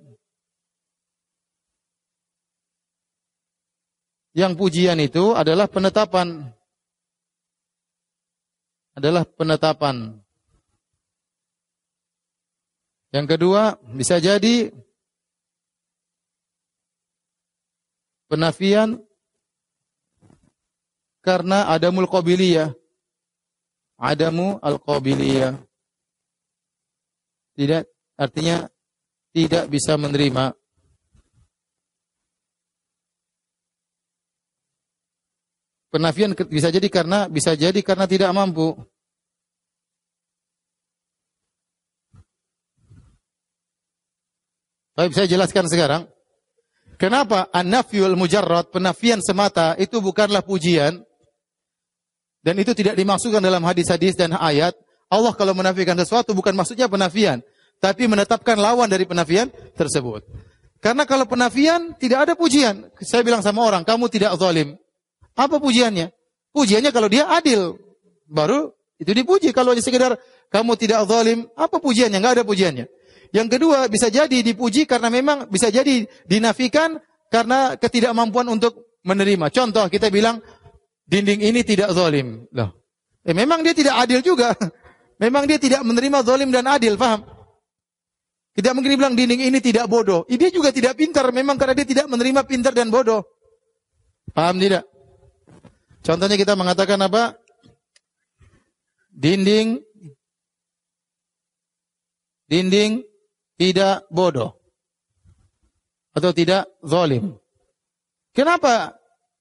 Yang pujian itu adalah penetapan. Adalah penetapan. Yang kedua, bisa jadi Penafian karena adamul qabiliyah. Adamu al-qabiliyah. Tidak artinya tidak bisa menerima. Penafian bisa jadi karena bisa jadi karena tidak mampu. Baik, saya jelaskan sekarang. Kenapa an-nafyul mujarrad, penafian semata itu bukanlah pujian dan itu tidak dimaksudkan dalam hadis-hadis dan ayat. Allah kalau menafikan sesuatu bukan maksudnya penafian, tapi menetapkan lawan dari penafian tersebut. Karena kalau penafian tidak ada pujian. Saya bilang sama orang, kamu tidak zalim. Apa pujiannya? Pujiannya kalau dia adil, baru itu dipuji. Kalau hanya sekedar kamu tidak zalim, apa pujiannya? Enggak ada pujiannya. Yang kedua, bisa jadi dipuji karena memang bisa jadi dinafikan karena ketidakmampuan untuk menerima. Contoh, kita bilang dinding ini tidak zalim. Loh. Eh, memang dia tidak adil juga. Memang dia tidak menerima zalim dan adil, paham? Tidak mungkin bilang dinding ini tidak bodoh. Eh, dia juga tidak pintar, memang karena dia tidak menerima pintar dan bodoh. Paham tidak? Contohnya kita mengatakan apa? Dinding dinding tidak bodoh atau tidak zalim. Kenapa?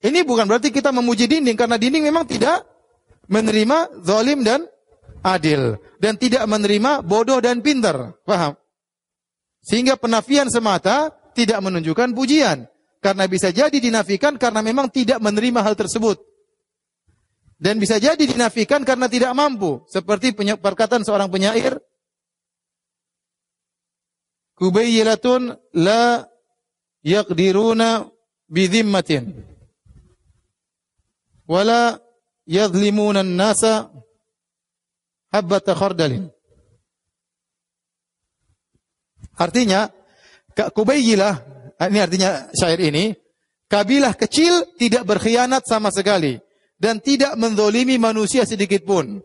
Ini bukan berarti kita memuji dinding karena dinding memang tidak menerima zalim dan adil dan tidak menerima bodoh dan pintar. Paham? Sehingga penafian semata tidak menunjukkan pujian karena bisa jadi dinafikan karena memang tidak menerima hal tersebut. Dan bisa jadi dinafikan karena tidak mampu. Seperti perkataan seorang penyair, kubayyilatun la yaqdiruna bidhimmatin wala yadhlimuna an-nasa habbat khardalin Artinya Kubayyilah ah, ini artinya syair ini kabilah kecil tidak berkhianat sama sekali dan tidak mendolimi manusia sedikit pun.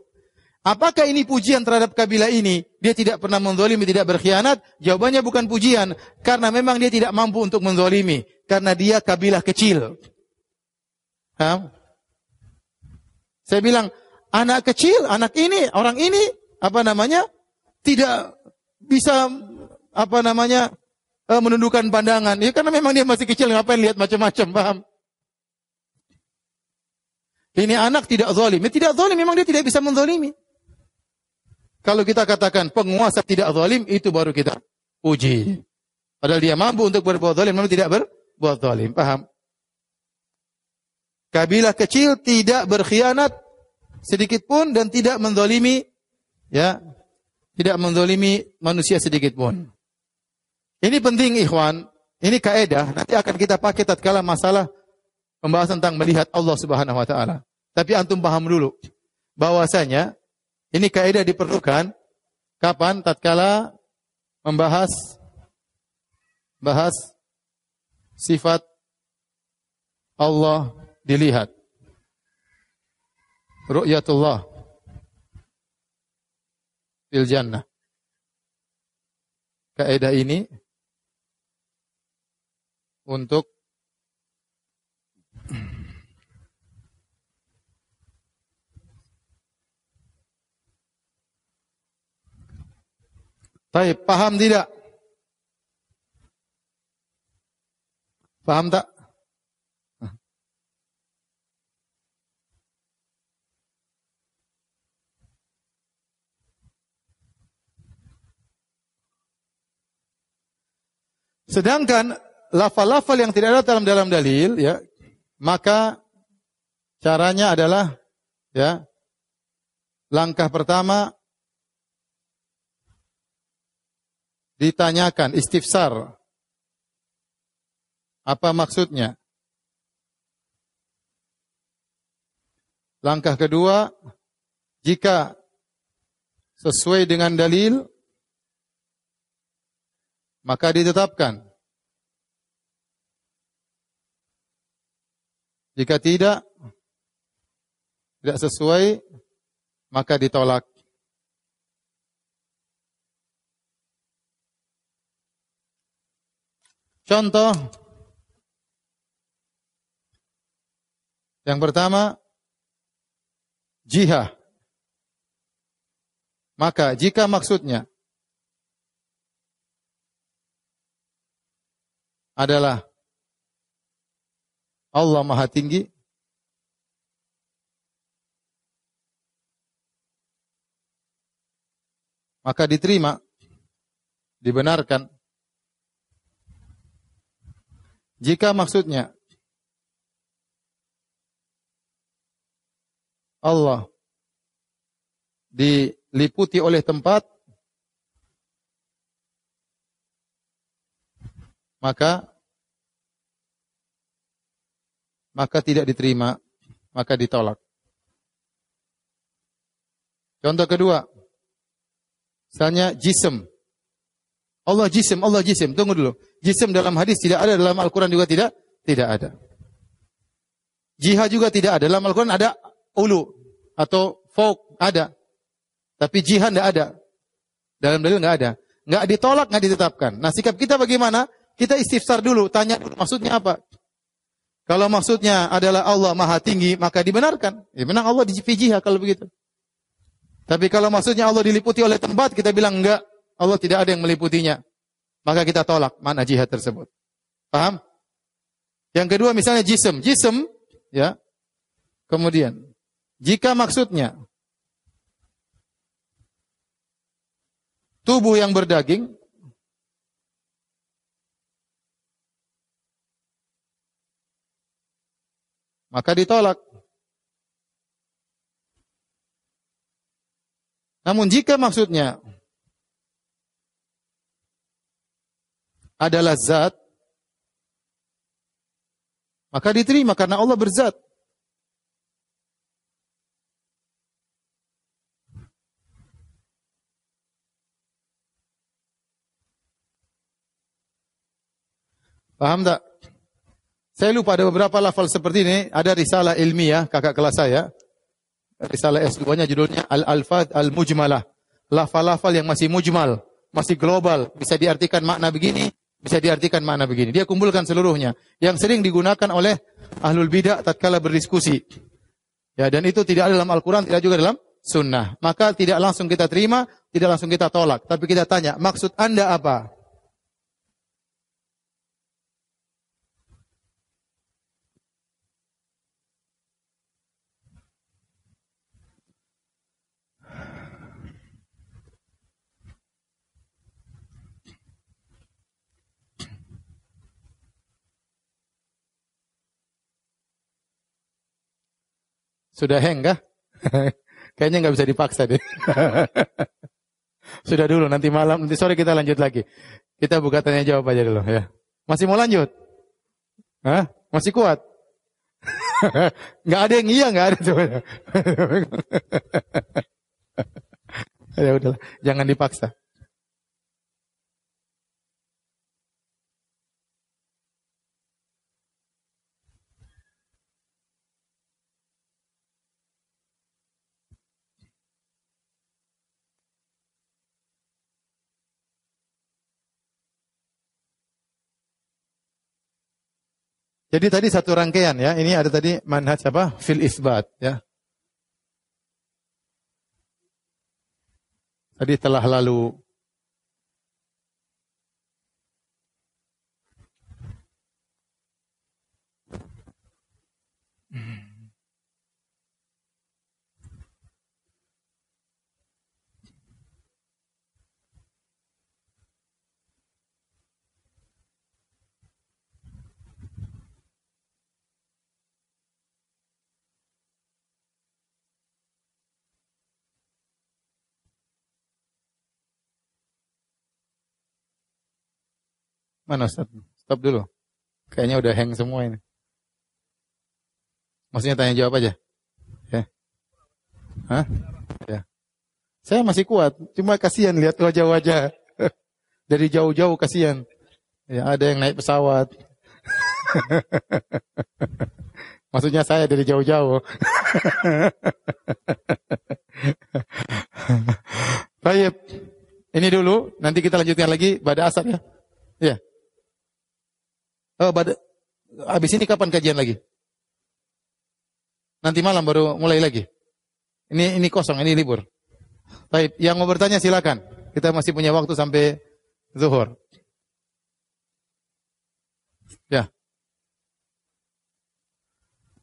Apakah ini pujian terhadap kabilah ini? Dia tidak pernah menzolimi, tidak berkhianat? Jawabannya bukan pujian. Karena memang dia tidak mampu untuk menzolimi. Karena dia kabilah kecil. Ha? Saya bilang, anak kecil, anak ini, orang ini, apa namanya, tidak bisa, apa namanya, eh, menundukkan pandangan. Ya karena memang dia masih kecil, ngapain lihat macam-macam, paham? Ini anak tidak zolim. Ya, tidak zolim, memang dia tidak bisa menzolimi. Kalau kita katakan penguasa tidak zalim, itu baru kita puji, Padahal dia mampu untuk berbuat zalim, namun tidak berbuat zalim. Paham? Kabilah kecil tidak berkhianat sedikit pun dan tidak mendolimi, ya, tidak mendolimi manusia sedikit pun. Ini penting ikhwan, ini kaedah nanti akan kita pakai tatkala masalah pembahasan tentang melihat Allah Subhanahu wa taala. Tapi antum paham dulu bahwasanya ini kaidah diperlukan kapan tatkala membahas bahas sifat Allah dilihat. Ru'yatullah fil jannah. Kaidah ini untuk Tapi paham tidak? Paham tak? Sedangkan lafal-lafal yang tidak ada dalam dalam dalil, ya, maka caranya adalah, ya, langkah pertama ditanyakan istifsar. Apa maksudnya? Langkah kedua, jika sesuai dengan dalil, maka ditetapkan. Jika tidak, tidak sesuai, maka ditolak. Contoh yang pertama jihad. Maka jika maksudnya adalah Allah Maha Tinggi maka diterima dibenarkan jika maksudnya Allah diliputi oleh tempat, maka maka tidak diterima, maka ditolak. Contoh kedua, misalnya jism, Allah jisim, Allah jisim. Tunggu dulu. Jisim dalam hadis tidak ada, dalam Al-Quran juga tidak tidak ada. Jihad juga tidak ada. Dalam Al-Quran ada ulu atau fok ada. Tapi jihad tidak ada. Dalam dalil tidak ada. Nggak ditolak, nggak ditetapkan. Nah sikap kita bagaimana? Kita istifsar dulu, tanya maksudnya apa. Kalau maksudnya adalah Allah maha tinggi, maka dibenarkan. Ya benar Allah di jihad kalau begitu. Tapi kalau maksudnya Allah diliputi oleh tempat, kita bilang enggak. Allah tidak ada yang meliputinya. Maka kita tolak mana jihad tersebut. Paham? Yang kedua misalnya jism. Jism, ya. Kemudian, jika maksudnya tubuh yang berdaging, maka ditolak. Namun jika maksudnya adalah zat, maka diterima karena Allah berzat. Paham tak? Saya lupa ada beberapa lafal seperti ini. Ada risalah ilmiah kakak kelas saya. Risalah S2-nya judulnya Al-Alfad Al-Mujmalah. Lafal-lafal yang masih mujmal, masih global. Bisa diartikan makna begini, bisa diartikan mana begini. Dia kumpulkan seluruhnya. Yang sering digunakan oleh ahlul bidah tatkala berdiskusi. Ya, dan itu tidak ada dalam Al-Quran, tidak juga dalam sunnah. Maka tidak langsung kita terima, tidak langsung kita tolak. Tapi kita tanya, maksud anda apa? Sudah hang kah? Kayaknya nggak bisa dipaksa deh. Sudah dulu, nanti malam, nanti sore kita lanjut lagi. Kita buka tanya jawab aja dulu ya. Masih mau lanjut? Hah? Masih kuat? nggak ada yang iya, nggak ada coba. ya udahlah, jangan dipaksa. Jadi tadi satu rangkaian ya. Ini ada tadi manhaj apa? Fil isbat ya. Tadi telah lalu Mana Ustaz? Stop dulu. Kayaknya udah hang semua ini. Maksudnya tanya jawab aja. Ya. Hah? Ya. Saya masih kuat, cuma kasihan lihat wajah-wajah. Dari jauh-jauh kasihan. Ya, ada yang naik pesawat. Maksudnya saya dari jauh-jauh. Baik. Ini dulu, nanti kita lanjutkan lagi pada asar ya. Ya. Oh, bad, habis ini kapan kajian lagi? Nanti malam baru mulai lagi. Ini ini kosong, ini libur. Baik, yang mau bertanya silakan. Kita masih punya waktu sampai zuhur. Ya.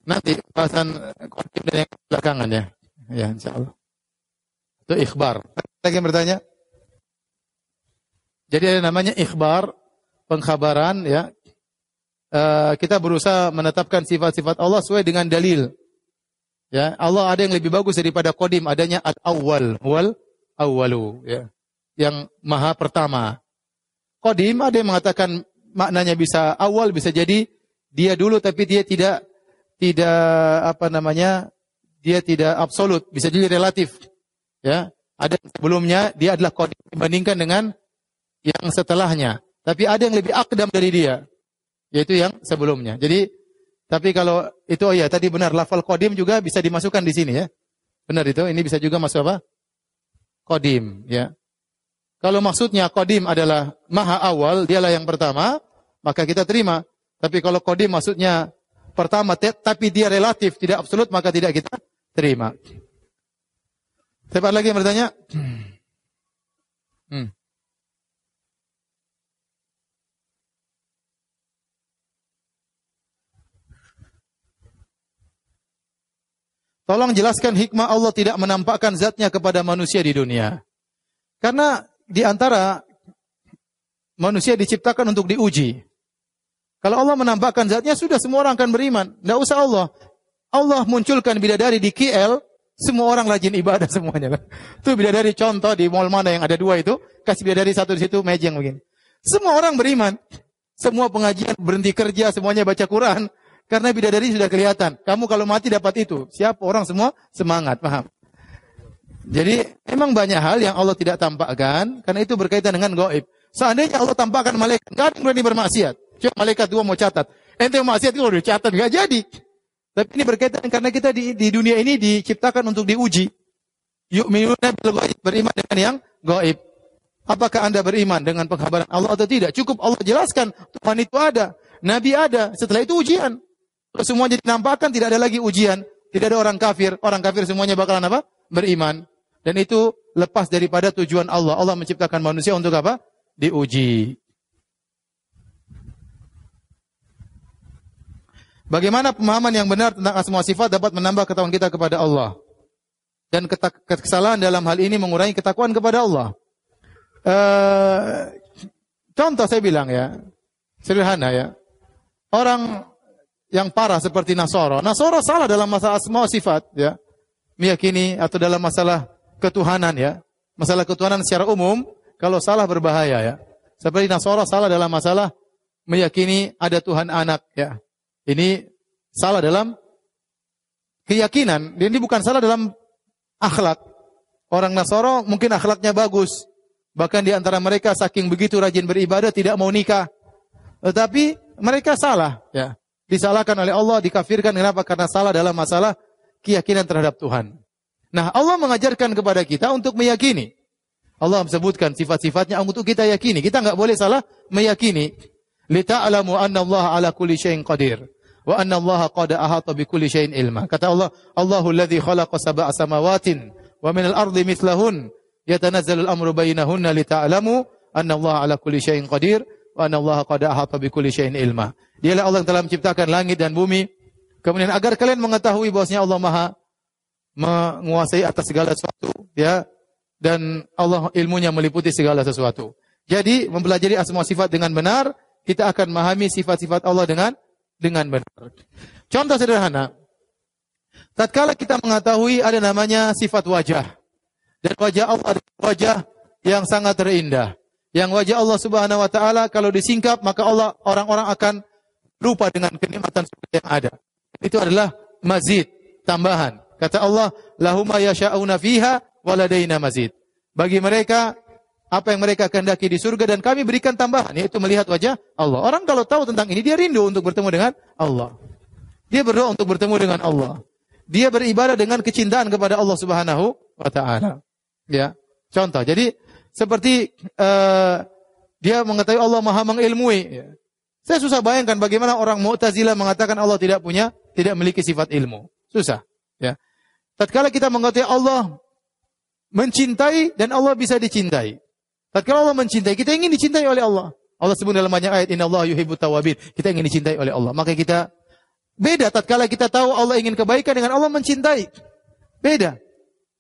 Nanti pasan konsep belakangan ya. Ya, insya Allah. Itu ikhbar. Lagi yang bertanya? Jadi ada namanya ikhbar, pengkhabaran ya. Eh, kita berusaha menetapkan sifat-sifat Allah sesuai dengan dalil. Ya, Allah ada yang lebih bagus daripada kodim, adanya al-awwal, wal awwalu, ya. Yang maha pertama. Kodim ada yang mengatakan maknanya bisa awal, bisa jadi dia dulu tapi dia tidak tidak apa namanya? dia tidak absolut, bisa jadi relatif. Ya, ada yang sebelumnya dia adalah kodim dibandingkan dengan yang setelahnya. Tapi ada yang lebih akdam dari dia yaitu yang sebelumnya. Jadi tapi kalau itu oh ya tadi benar lafal kodim juga bisa dimasukkan di sini ya. Benar itu, ini bisa juga masuk apa? Kodim ya. Kalau maksudnya kodim adalah maha awal, dialah yang pertama, maka kita terima. Tapi kalau kodim maksudnya pertama tapi dia relatif, tidak absolut, maka tidak kita terima. Siapa lagi yang bertanya? Hmm. Tolong jelaskan hikmah Allah tidak menampakkan zatnya kepada manusia di dunia. Karena di antara manusia diciptakan untuk diuji. Kalau Allah menampakkan zatnya, sudah semua orang akan beriman. Tidak usah Allah. Allah munculkan bidadari di KL, semua orang rajin ibadah semuanya. Itu bidadari contoh di mall mana yang ada dua itu. Kasih bidadari satu di situ, mejeng begini. Semua orang beriman. Semua pengajian berhenti kerja, semuanya baca Quran. Karena bidadari sudah kelihatan. Kamu kalau mati dapat itu. Siapa orang semua semangat, paham? Jadi emang banyak hal yang Allah tidak tampakkan karena itu berkaitan dengan goib. Seandainya Allah tampakkan malaikat, nggak ada yang berani bermaksiat. Cuma malaikat dua mau catat. Ente maksiat itu udah catat nggak jadi. Tapi ini berkaitan karena kita di, di dunia ini diciptakan untuk diuji. Yuk minuna goib beriman dengan yang goib. Apakah anda beriman dengan penghabaran Allah atau tidak? Cukup Allah jelaskan Tuhan itu ada, Nabi ada. Setelah itu ujian. Kalau semua jadi tidak ada lagi ujian, tidak ada orang kafir, orang kafir semuanya bakalan apa? Beriman. Dan itu lepas daripada tujuan Allah. Allah menciptakan manusia untuk apa? Diuji. Bagaimana pemahaman yang benar tentang asma sifat dapat menambah ketahuan kita kepada Allah? Dan kesalahan dalam hal ini mengurangi ketakuan kepada Allah. E, contoh saya bilang ya, sederhana ya. Orang yang parah seperti Nasoro. Nasoro salah dalam masalah asma sifat ya. Meyakini atau dalam masalah ketuhanan ya. Masalah ketuhanan secara umum kalau salah berbahaya ya. Seperti Nasoro salah dalam masalah meyakini ada Tuhan anak ya. Ini salah dalam keyakinan. dan Ini bukan salah dalam akhlak. Orang Nasoro mungkin akhlaknya bagus. Bahkan di antara mereka saking begitu rajin beribadah tidak mau nikah. Tetapi mereka salah ya disalahkan oleh Allah, dikafirkan. Kenapa? Karena salah dalam masalah keyakinan terhadap Tuhan. Nah, Allah mengajarkan kepada kita untuk meyakini. Allah sebutkan sifat-sifatnya untuk kita yakini. Kita nggak boleh salah meyakini. Lita'alamu anna Allah ala kulli syai'in qadir. Wa anna Allah qad ahata bi kulli syai'in ilma. Kata Allah, Allahu alladhi khalaqa sab'a samawatin wa minal ardi mithlahun. Yatanazzalu al-amru bainahunna lita'alamu anna Allah ala kulli syai'in qadir. Wa anna Allah qad ahata bi kulli syai'in ilma. Dialah Allah yang telah menciptakan langit dan bumi. Kemudian agar kalian mengetahui bahwasanya Allah Maha menguasai atas segala sesuatu, ya. Dan Allah ilmunya meliputi segala sesuatu. Jadi mempelajari asma sifat dengan benar, kita akan memahami sifat-sifat Allah dengan dengan benar. Contoh sederhana. Tatkala kita mengetahui ada namanya sifat wajah. Dan wajah Allah adalah wajah yang sangat terindah. Yang wajah Allah Subhanahu wa taala kalau disingkap maka Allah orang-orang akan lupa dengan kenikmatan seperti yang ada. Itu adalah mazid, tambahan. Kata Allah, lahuma yasha'una fiha waladaina mazid. Bagi mereka apa yang mereka kehendaki di surga dan kami berikan tambahan yaitu melihat wajah Allah. Orang kalau tahu tentang ini dia rindu untuk bertemu dengan Allah. Dia berdoa untuk bertemu dengan Allah. Dia beribadah dengan kecintaan kepada Allah Subhanahu wa taala. Ya. Contoh. Jadi seperti uh, dia mengetahui Allah Maha mengilmui ya. Saya susah bayangkan bagaimana orang mu'tazila mengatakan Allah tidak punya, tidak memiliki sifat ilmu. Susah, ya. Tatkala kita mengerti Allah mencintai dan Allah bisa dicintai. Tatkala Allah mencintai, kita ingin dicintai oleh Allah. Allah sebut dalam banyak ayat, Inna Allah yuhibu tawabin. Kita ingin dicintai oleh Allah. Maka kita beda tatkala kita tahu Allah ingin kebaikan dengan Allah mencintai. Beda.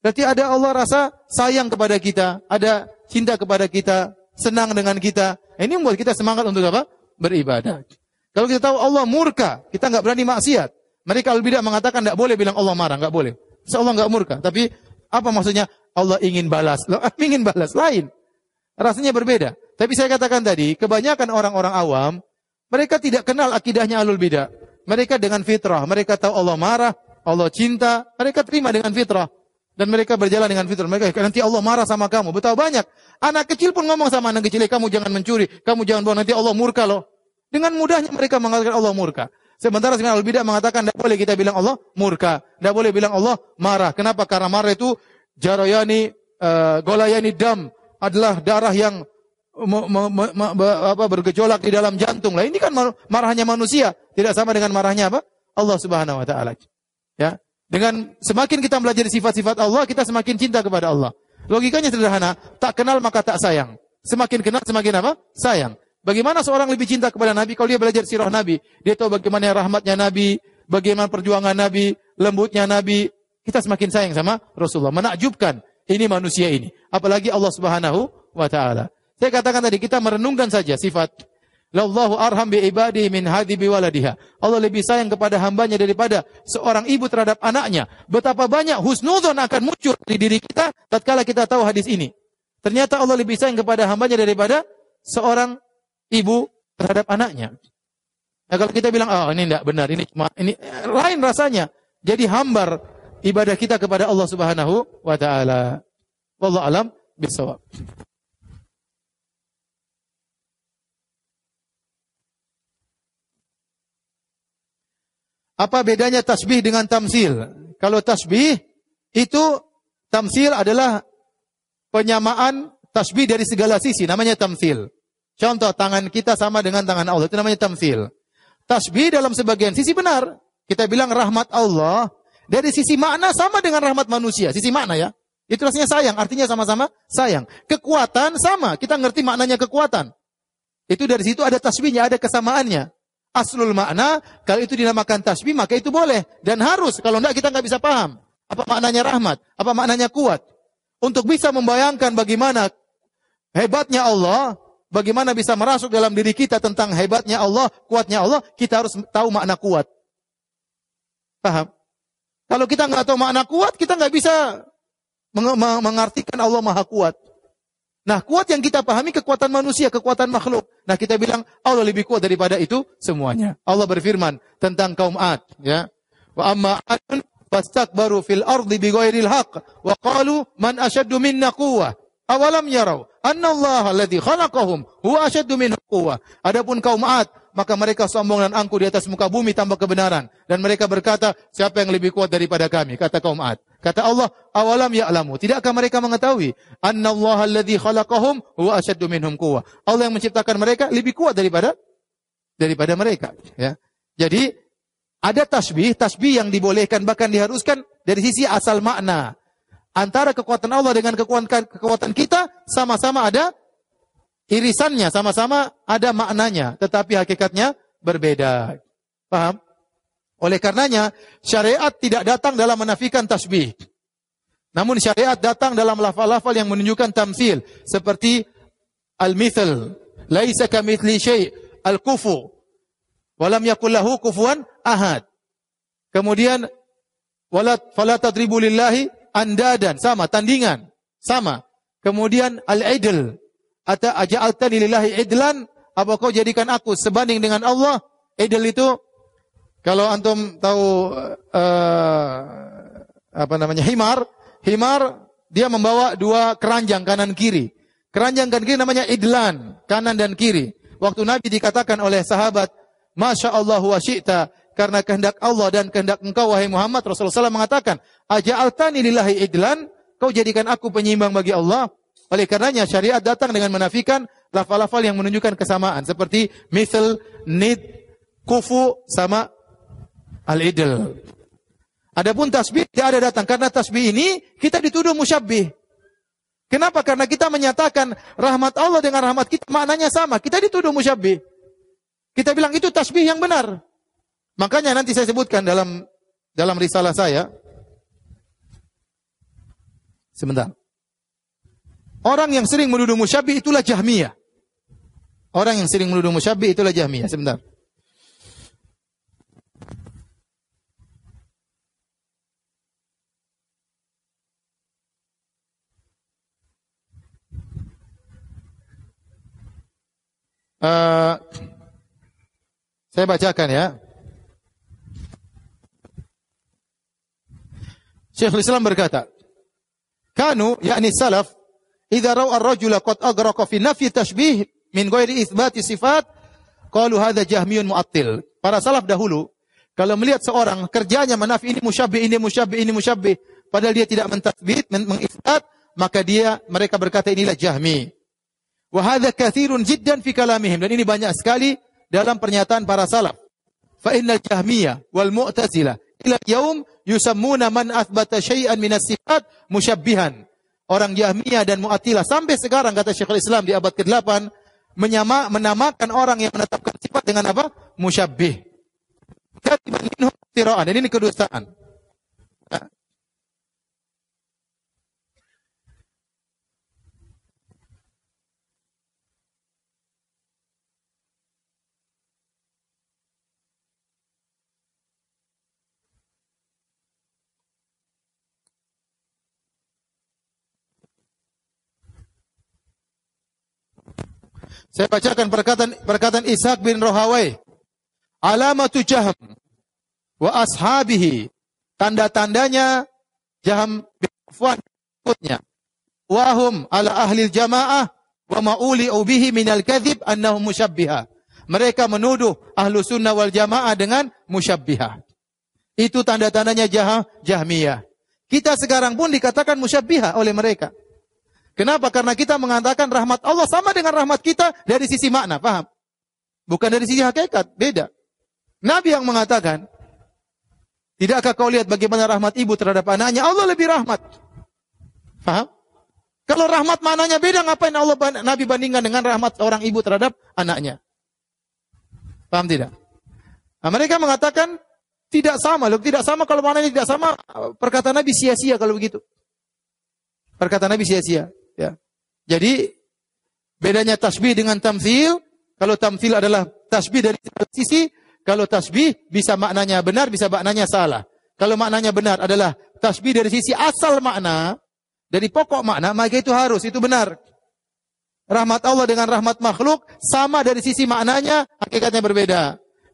Berarti ada Allah rasa sayang kepada kita, ada cinta kepada kita, senang dengan kita. Ini membuat kita semangat untuk apa? beribadah. Kalau kita tahu Allah murka, kita nggak berani maksiat. Mereka al-bidah mengatakan nggak boleh bilang Allah marah, nggak boleh. Se Allah nggak murka. Tapi apa maksudnya Allah ingin balas? ingin balas lain. Rasanya berbeda. Tapi saya katakan tadi, kebanyakan orang-orang awam mereka tidak kenal akidahnya alul bidah. Mereka dengan fitrah, mereka tahu Allah marah, Allah cinta, mereka terima dengan fitrah. Dan mereka berjalan dengan fitur. mereka. Nanti Allah marah sama kamu. Betapa banyak. Anak kecil pun ngomong sama anak kecil, eh, kamu jangan mencuri, kamu jangan bohong. Nanti Allah murka loh. Dengan mudahnya mereka mengatakan Allah murka. Sementara Sina Al-Bidah mengatakan tidak boleh kita bilang Allah murka. Tidak boleh bilang Allah marah. Kenapa? Karena marah itu jarayani, uh, golayani dam adalah darah yang apa, bergejolak di dalam jantung. Lah ini kan marahnya manusia, tidak sama dengan marahnya apa? Allah Subhanahu wa taala. Ya. Dengan semakin kita belajar sifat-sifat Allah, kita semakin cinta kepada Allah. Logikanya sederhana, tak kenal maka tak sayang. Semakin kenal semakin apa? Sayang. Bagaimana seorang lebih cinta kepada Nabi kalau dia belajar sirah Nabi? Dia tahu bagaimana rahmatnya Nabi, bagaimana perjuangan Nabi, lembutnya Nabi. Kita semakin sayang sama Rasulullah. Menakjubkan ini manusia ini. Apalagi Allah Subhanahu wa taala. Saya katakan tadi kita merenungkan saja sifat Lallahu arham bi ibadi min hadi bi waladiha. Allah lebih sayang kepada hambanya daripada seorang ibu terhadap anaknya. Betapa banyak husnudzon akan muncul di diri kita tatkala kita tahu hadis ini. Ternyata Allah lebih sayang kepada hambanya daripada seorang ibu terhadap anaknya. Nah, kalau kita bilang, oh ini tidak benar, ini cuma ini eh, lain rasanya. Jadi hambar ibadah kita kepada Allah Subhanahu wa taala. Wallahu alam bisawab. Apa bedanya tasbih dengan tamsil? Kalau tasbih itu tamsil adalah penyamaan tasbih dari segala sisi namanya tamsil. Contoh tangan kita sama dengan tangan Allah itu namanya tamsil. Tasbih dalam sebagian sisi benar. Kita bilang rahmat Allah dari sisi makna sama dengan rahmat manusia, sisi makna ya. Itu rasanya sayang, artinya sama-sama sayang. Kekuatan sama, kita ngerti maknanya kekuatan. Itu dari situ ada tasbihnya, ada kesamaannya aslul makna, kalau itu dinamakan tasbih maka itu boleh dan harus. Kalau enggak kita nggak bisa paham. Apa maknanya rahmat? Apa maknanya kuat? Untuk bisa membayangkan bagaimana hebatnya Allah, bagaimana bisa merasuk dalam diri kita tentang hebatnya Allah, kuatnya Allah, kita harus tahu makna kuat. Paham? Kalau kita nggak tahu makna kuat, kita nggak bisa mengartikan Allah Maha Kuat. Nah, kuat yang kita pahami kekuatan manusia, kekuatan makhluk. Nah, kita bilang Allah lebih kuat daripada itu semuanya. Allah berfirman tentang kaum Ad, ya. Wa amma adun fastakbaru fil ardi bighairil haqq wa qalu man ashaddu minna quwwah. Awalam yarau anna Allah alladhi khalaqahum huwa ashaddu minhum quwwah. Adapun kaum Ad maka mereka sombong dan angku di atas muka bumi tanpa kebenaran dan mereka berkata siapa yang lebih kuat daripada kami kata kaum Ad kata Allah awalam ya'lamu tidakkah mereka mengetahui annallaha alladzi khalaqahum huwa asyaddu minhum kuwa Allah yang menciptakan mereka lebih kuat daripada daripada mereka ya jadi ada tasbih tasbih yang dibolehkan bahkan diharuskan dari sisi asal makna antara kekuatan Allah dengan kekuatan kekuatan kita sama-sama ada irisannya sama-sama ada maknanya, tetapi hakikatnya berbeda. Paham? Oleh karenanya, syariat tidak datang dalam menafikan tasbih. Namun syariat datang dalam lafal-lafal yang menunjukkan tamsil seperti al-mithl, laisa kamithli syai', al-kufu, walam yakul lahu kufuwan ahad. Kemudian wala fala tadribu lillahi andadan sama tandingan sama. Kemudian al-idl Ata aja'alta lillahi idlan? Apa kau jadikan aku sebanding dengan Allah? Idl itu kalau antum tahu uh, apa namanya himar, himar dia membawa dua keranjang kanan kiri. Keranjang kanan kiri namanya idlan, kanan dan kiri. Waktu Nabi dikatakan oleh sahabat, Masya Allah wa syi'ta, karena kehendak Allah dan kehendak engkau wahai Muhammad Rasulullah SAW mengatakan aja'altani lillahi idlan kau jadikan aku penyimbang bagi Allah oleh karenanya syariat datang dengan menafikan lafal-lafal yang menunjukkan kesamaan seperti misal, nid, kufu sama al-idl. Adapun tasbih tidak ada datang karena tasbih ini kita dituduh musyabbih. Kenapa? Karena kita menyatakan rahmat Allah dengan rahmat kita maknanya sama. Kita dituduh musyabbih. Kita bilang itu tasbih yang benar. Makanya nanti saya sebutkan dalam dalam risalah saya. Sebentar. Orang yang sering menuduh musyabih itulah Jahmiyah. Orang yang sering menuduh musyabih itulah Jahmiyah. Sebentar. Uh, saya bacakan ya. Syekhul Islam berkata, "Kanu yakni salaf idza ra'a ar-rajula qad aghraqa fi nafi tashbih min ghairi itsbati sifat qalu hadza jahmiyun mu'attil. Para salaf dahulu kalau melihat seorang kerjanya menafi ini musyabbih ini musyabbih ini musyabbih padahal dia tidak mentasbih mengisbat maka dia mereka berkata inilah jahmi. Wa hadza katsirun jiddan fi kalamihim dan ini banyak sekali dalam pernyataan para salaf. Fa innal jahmiyah wal mu'tazilah ila yaum yusammuna man athbata syai'an minas sifat musyabbihan orang Yahmiyah dan Mu'atilah sampai sekarang kata Syekhul Islam di abad ke-8 menyama, menamakan orang yang menetapkan sifat dengan apa? Musyabbih. Dan ini kedustaan. Saya bacakan perkataan perkataan Ishak bin Rohawai. Alamatu Jaham wa ashabihi. Tanda-tandanya Jaham bin Afwan ikutnya. Wahum ala ahli jamaah wa ma'uli ubihi minal kadhib annahum musyabbiha. Mereka menuduh ahlu sunnah wal jamaah dengan musyabbiha. Itu tanda-tandanya jah, jahmiyah. Kita sekarang pun dikatakan musyabbiha oleh mereka. Kenapa? Karena kita mengatakan rahmat Allah sama dengan rahmat kita dari sisi makna, paham? Bukan dari sisi hakikat, beda. Nabi yang mengatakan, tidakkah kau lihat bagaimana rahmat ibu terhadap anaknya? Allah lebih rahmat. Paham? Kalau rahmat mananya beda, ngapain Allah Nabi bandingkan dengan rahmat orang ibu terhadap anaknya? Paham tidak? Nah, mereka mengatakan tidak sama, loh tidak sama kalau mananya tidak sama, perkataan Nabi sia-sia kalau begitu. Perkataan Nabi sia-sia. Ya. Jadi bedanya tasbih dengan tamthil, kalau tamthil adalah tasbih dari sisi, kalau tasbih bisa maknanya benar, bisa maknanya salah. Kalau maknanya benar adalah tasbih dari sisi asal makna, dari pokok makna, maka itu harus, itu benar. Rahmat Allah dengan rahmat makhluk sama dari sisi maknanya, hakikatnya berbeda.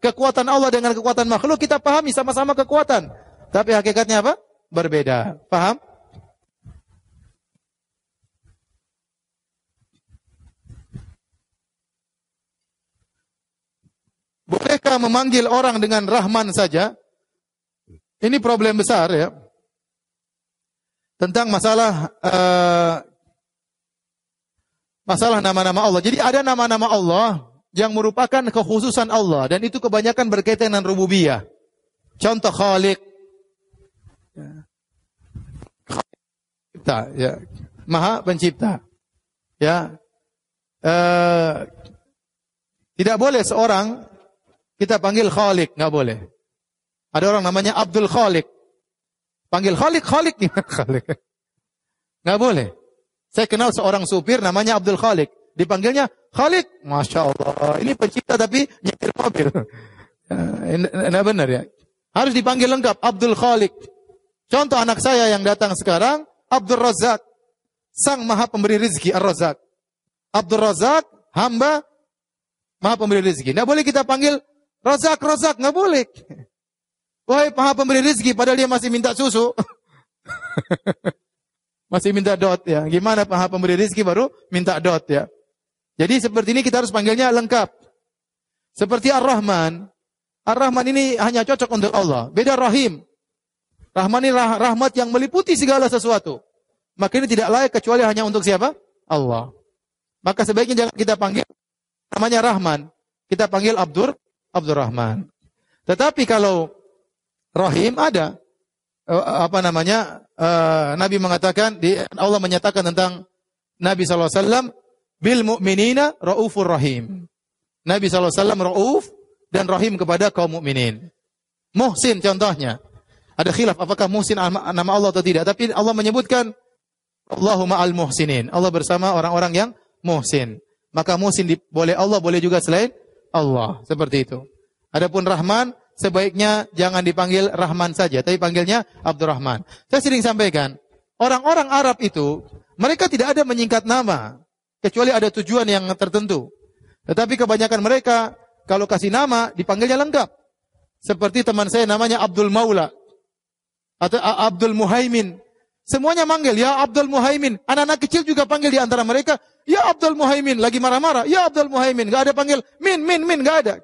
Kekuatan Allah dengan kekuatan makhluk kita pahami sama-sama kekuatan. Tapi hakikatnya apa? Berbeda. Paham? mereka memanggil orang dengan Rahman saja, ini problem besar ya. Tentang masalah uh, masalah nama-nama Allah. Jadi ada nama-nama Allah yang merupakan kekhususan Allah dan itu kebanyakan berkaitan dengan rububiyah. Contoh Khalik. Cipta, ya. Maha pencipta. Ya. Uh, tidak boleh seorang kita panggil Khalik, nggak boleh. Ada orang namanya Abdul Khalik. Panggil Khalik, Khalik nih. Khalik. Nggak boleh. Saya kenal seorang supir namanya Abdul Khalik. Dipanggilnya Khalik. Masya Allah. Ini pencipta tapi nyetir mobil. Nah benar ya. Harus dipanggil lengkap Abdul Khalik. Contoh anak saya yang datang sekarang Abdul Razak. Sang Maha Pemberi Rizki Ar-Razak. Abdul Razak hamba Maha Pemberi Rizki. Nggak boleh kita panggil Rozak, rozak, nggak boleh. Wahai paha pemberi rezeki, padahal dia masih minta susu. masih minta dot ya. Gimana paha pemberi rezeki baru minta dot ya. Jadi seperti ini kita harus panggilnya lengkap. Seperti Ar-Rahman. Ar-Rahman ini hanya cocok untuk Allah. Beda Rahim. Rahman ini rah rahmat yang meliputi segala sesuatu. Maka ini tidak layak kecuali hanya untuk siapa? Allah. Maka sebaiknya jangan kita panggil namanya Rahman. Kita panggil Abdur Abdurrahman. Tetapi kalau Rahim ada eh, apa namanya? Eh, Nabi mengatakan Allah menyatakan tentang Nabi SAW bil mu'minina raufur rahim. Nabi SAW rauf dan rahim kepada kaum mukminin. Muhsin contohnya. Ada khilaf apakah muhsin nama Allah atau tidak. Tapi Allah menyebutkan Allahumma al muhsinin. Allah bersama orang-orang yang muhsin. Maka muhsin boleh Allah boleh juga selain Allah. Seperti itu. Adapun Rahman, sebaiknya jangan dipanggil Rahman saja, tapi panggilnya Abdurrahman. Saya sering sampaikan, orang-orang Arab itu, mereka tidak ada menyingkat nama, kecuali ada tujuan yang tertentu. Tetapi kebanyakan mereka, kalau kasih nama, dipanggilnya lengkap. Seperti teman saya namanya Abdul Maula, atau Abdul Muhaimin, Semuanya manggil, ya Abdul Muhaimin. Anak-anak kecil juga panggil di antara mereka, ya Abdul Muhaimin. Lagi marah-marah, ya Abdul Muhaimin. Gak ada panggil, min, min, min, gak ada.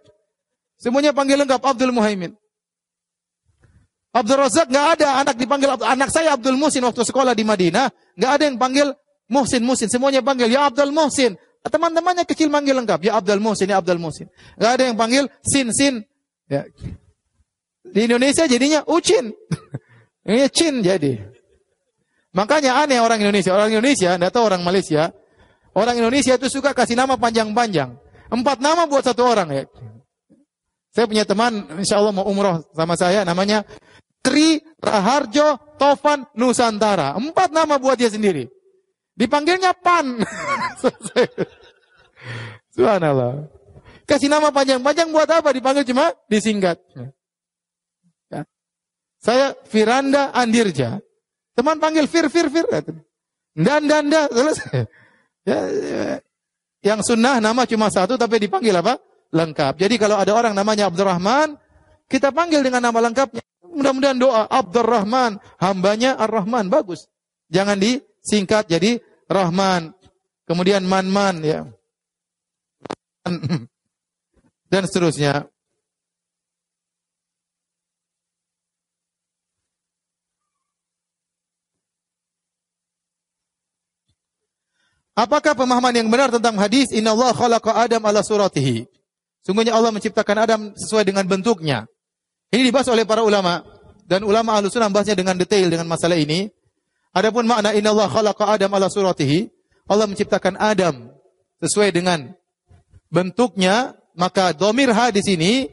Semuanya panggil lengkap, Abdul Muhaimin. Abdul Razak gak ada anak dipanggil anak saya Abdul Muhsin waktu sekolah di Madinah Gak ada yang panggil Muhsin Muhsin semuanya panggil ya Abdul Muhsin teman-temannya kecil manggil lengkap ya Abdul Muhsin ya Abdul Muhsin Gak ada yang panggil Sin Sin ya. di Indonesia jadinya Ucin ini Cin jadi Makanya aneh orang Indonesia. Orang Indonesia, tidak tahu orang Malaysia. Orang Indonesia itu suka kasih nama panjang-panjang. Empat nama buat satu orang ya. Saya punya teman, insya Allah mau umroh sama saya, namanya Tri Raharjo Tovan Nusantara. Empat nama buat dia sendiri. Dipanggilnya Pan. Subhanallah. Kasih nama panjang-panjang buat apa? Dipanggil cuma disingkat. Ya. Saya Firanda Andirja. Teman panggil Fir, Fir, Fir. Dan, dan, dan. Selesai. Ya, yang sunnah nama cuma satu tapi dipanggil apa? Lengkap. Jadi kalau ada orang namanya Abdurrahman, kita panggil dengan nama lengkapnya. Mudah-mudahan doa Abdurrahman, hambanya Ar-Rahman. Bagus. Jangan disingkat jadi Rahman. Kemudian Man-Man ya. Dan seterusnya. Apakah pemahaman yang benar tentang hadis Inna Allah khalaqa Adam ala suratihi? Sungguhnya Allah menciptakan Adam sesuai dengan bentuknya. Ini dibahas oleh para ulama dan ulama ahlu sunnah bahasnya dengan detail dengan masalah ini. Adapun makna Inna Allah khalaqa Adam ala suratihi, Allah menciptakan Adam sesuai dengan bentuknya, maka domir hadis ini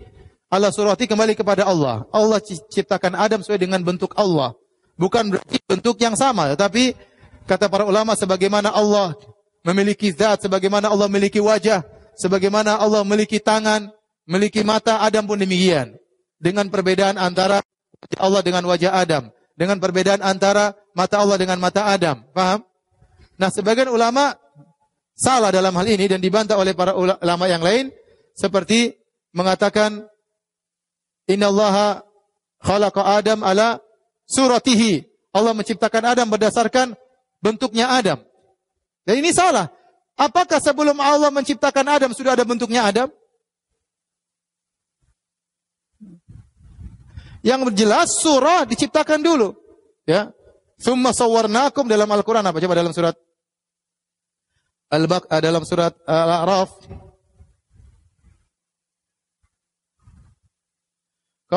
Allah surati kembali kepada Allah. Allah ciptakan Adam sesuai dengan bentuk Allah. Bukan bentuk yang sama, tetapi kata para ulama sebagaimana Allah memiliki zat sebagaimana Allah memiliki wajah, sebagaimana Allah memiliki tangan, memiliki mata, Adam pun demikian. Dengan perbedaan antara Allah dengan wajah Adam, dengan perbedaan antara mata Allah dengan mata Adam. Paham? Nah, sebagian ulama salah dalam hal ini dan dibantah oleh para ulama yang lain seperti mengatakan innallaha khalaqa Adam ala suratihi. Allah menciptakan Adam berdasarkan bentuknya Adam. Dan ini salah. Apakah sebelum Allah menciptakan Adam sudah ada bentuknya Adam? Yang jelas surah diciptakan dulu. Ya. Summa sawarnakum dalam Al-Qur'an apa? Coba dalam surat Al-Baq eh, dalam surat Al-A'raf.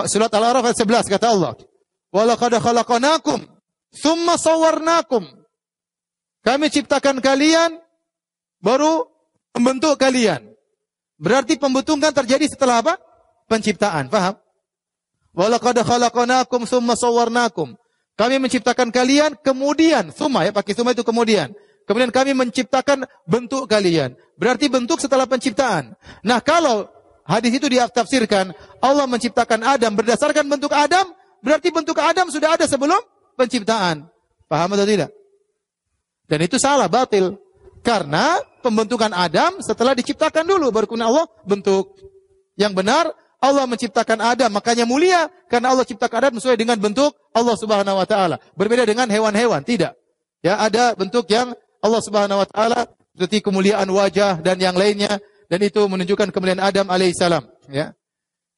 Surat Al-A'raf ayat 11 kata Allah, "Wa laqad khalaqnakum tsumma sawarnakum. Kami ciptakan kalian, baru membentuk kalian. Berarti pembentukan kan terjadi setelah apa? Penciptaan, paham? Walakad khalaqnakum summa sawwarnakum. Kami menciptakan kalian, kemudian, summa ya, pakai summa itu kemudian. Kemudian kami menciptakan bentuk kalian. Berarti bentuk setelah penciptaan. Nah kalau hadis itu diaftafsirkan, Allah menciptakan Adam berdasarkan bentuk Adam, berarti bentuk Adam sudah ada sebelum penciptaan. Paham atau tidak? Dan itu salah, batil. Karena pembentukan Adam setelah diciptakan dulu baru kemudian Allah bentuk. Yang benar Allah menciptakan Adam, makanya mulia karena Allah ciptakan Adam sesuai dengan bentuk Allah Subhanahu wa taala. Berbeda dengan hewan-hewan, tidak. Ya, ada bentuk yang Allah Subhanahu wa taala seperti kemuliaan wajah dan yang lainnya dan itu menunjukkan kemuliaan Adam alaihissalam, ya.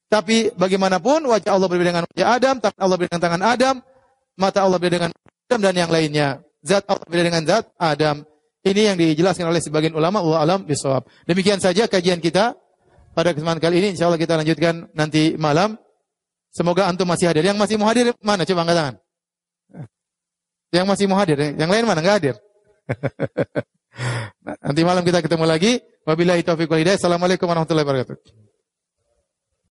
Tapi bagaimanapun wajah Allah berbeda dengan wajah Adam, tangan Allah berbeda dengan tangan Adam, mata Allah berbeda dengan Adam dan yang lainnya zat Allah berbeda dengan zat Adam. Ini yang dijelaskan oleh sebagian ulama wa alam bisawab. Demikian saja kajian kita pada kesempatan kali ini Insya Allah kita lanjutkan nanti malam. Semoga antum masih hadir. Yang masih mau hadir mana? Coba angkat tangan. Yang masih mau hadir, yang lain mana enggak hadir? nanti malam kita ketemu lagi. Wabillahi taufiq walhidayah. hidayah. Assalamualaikum warahmatullahi wabarakatuh.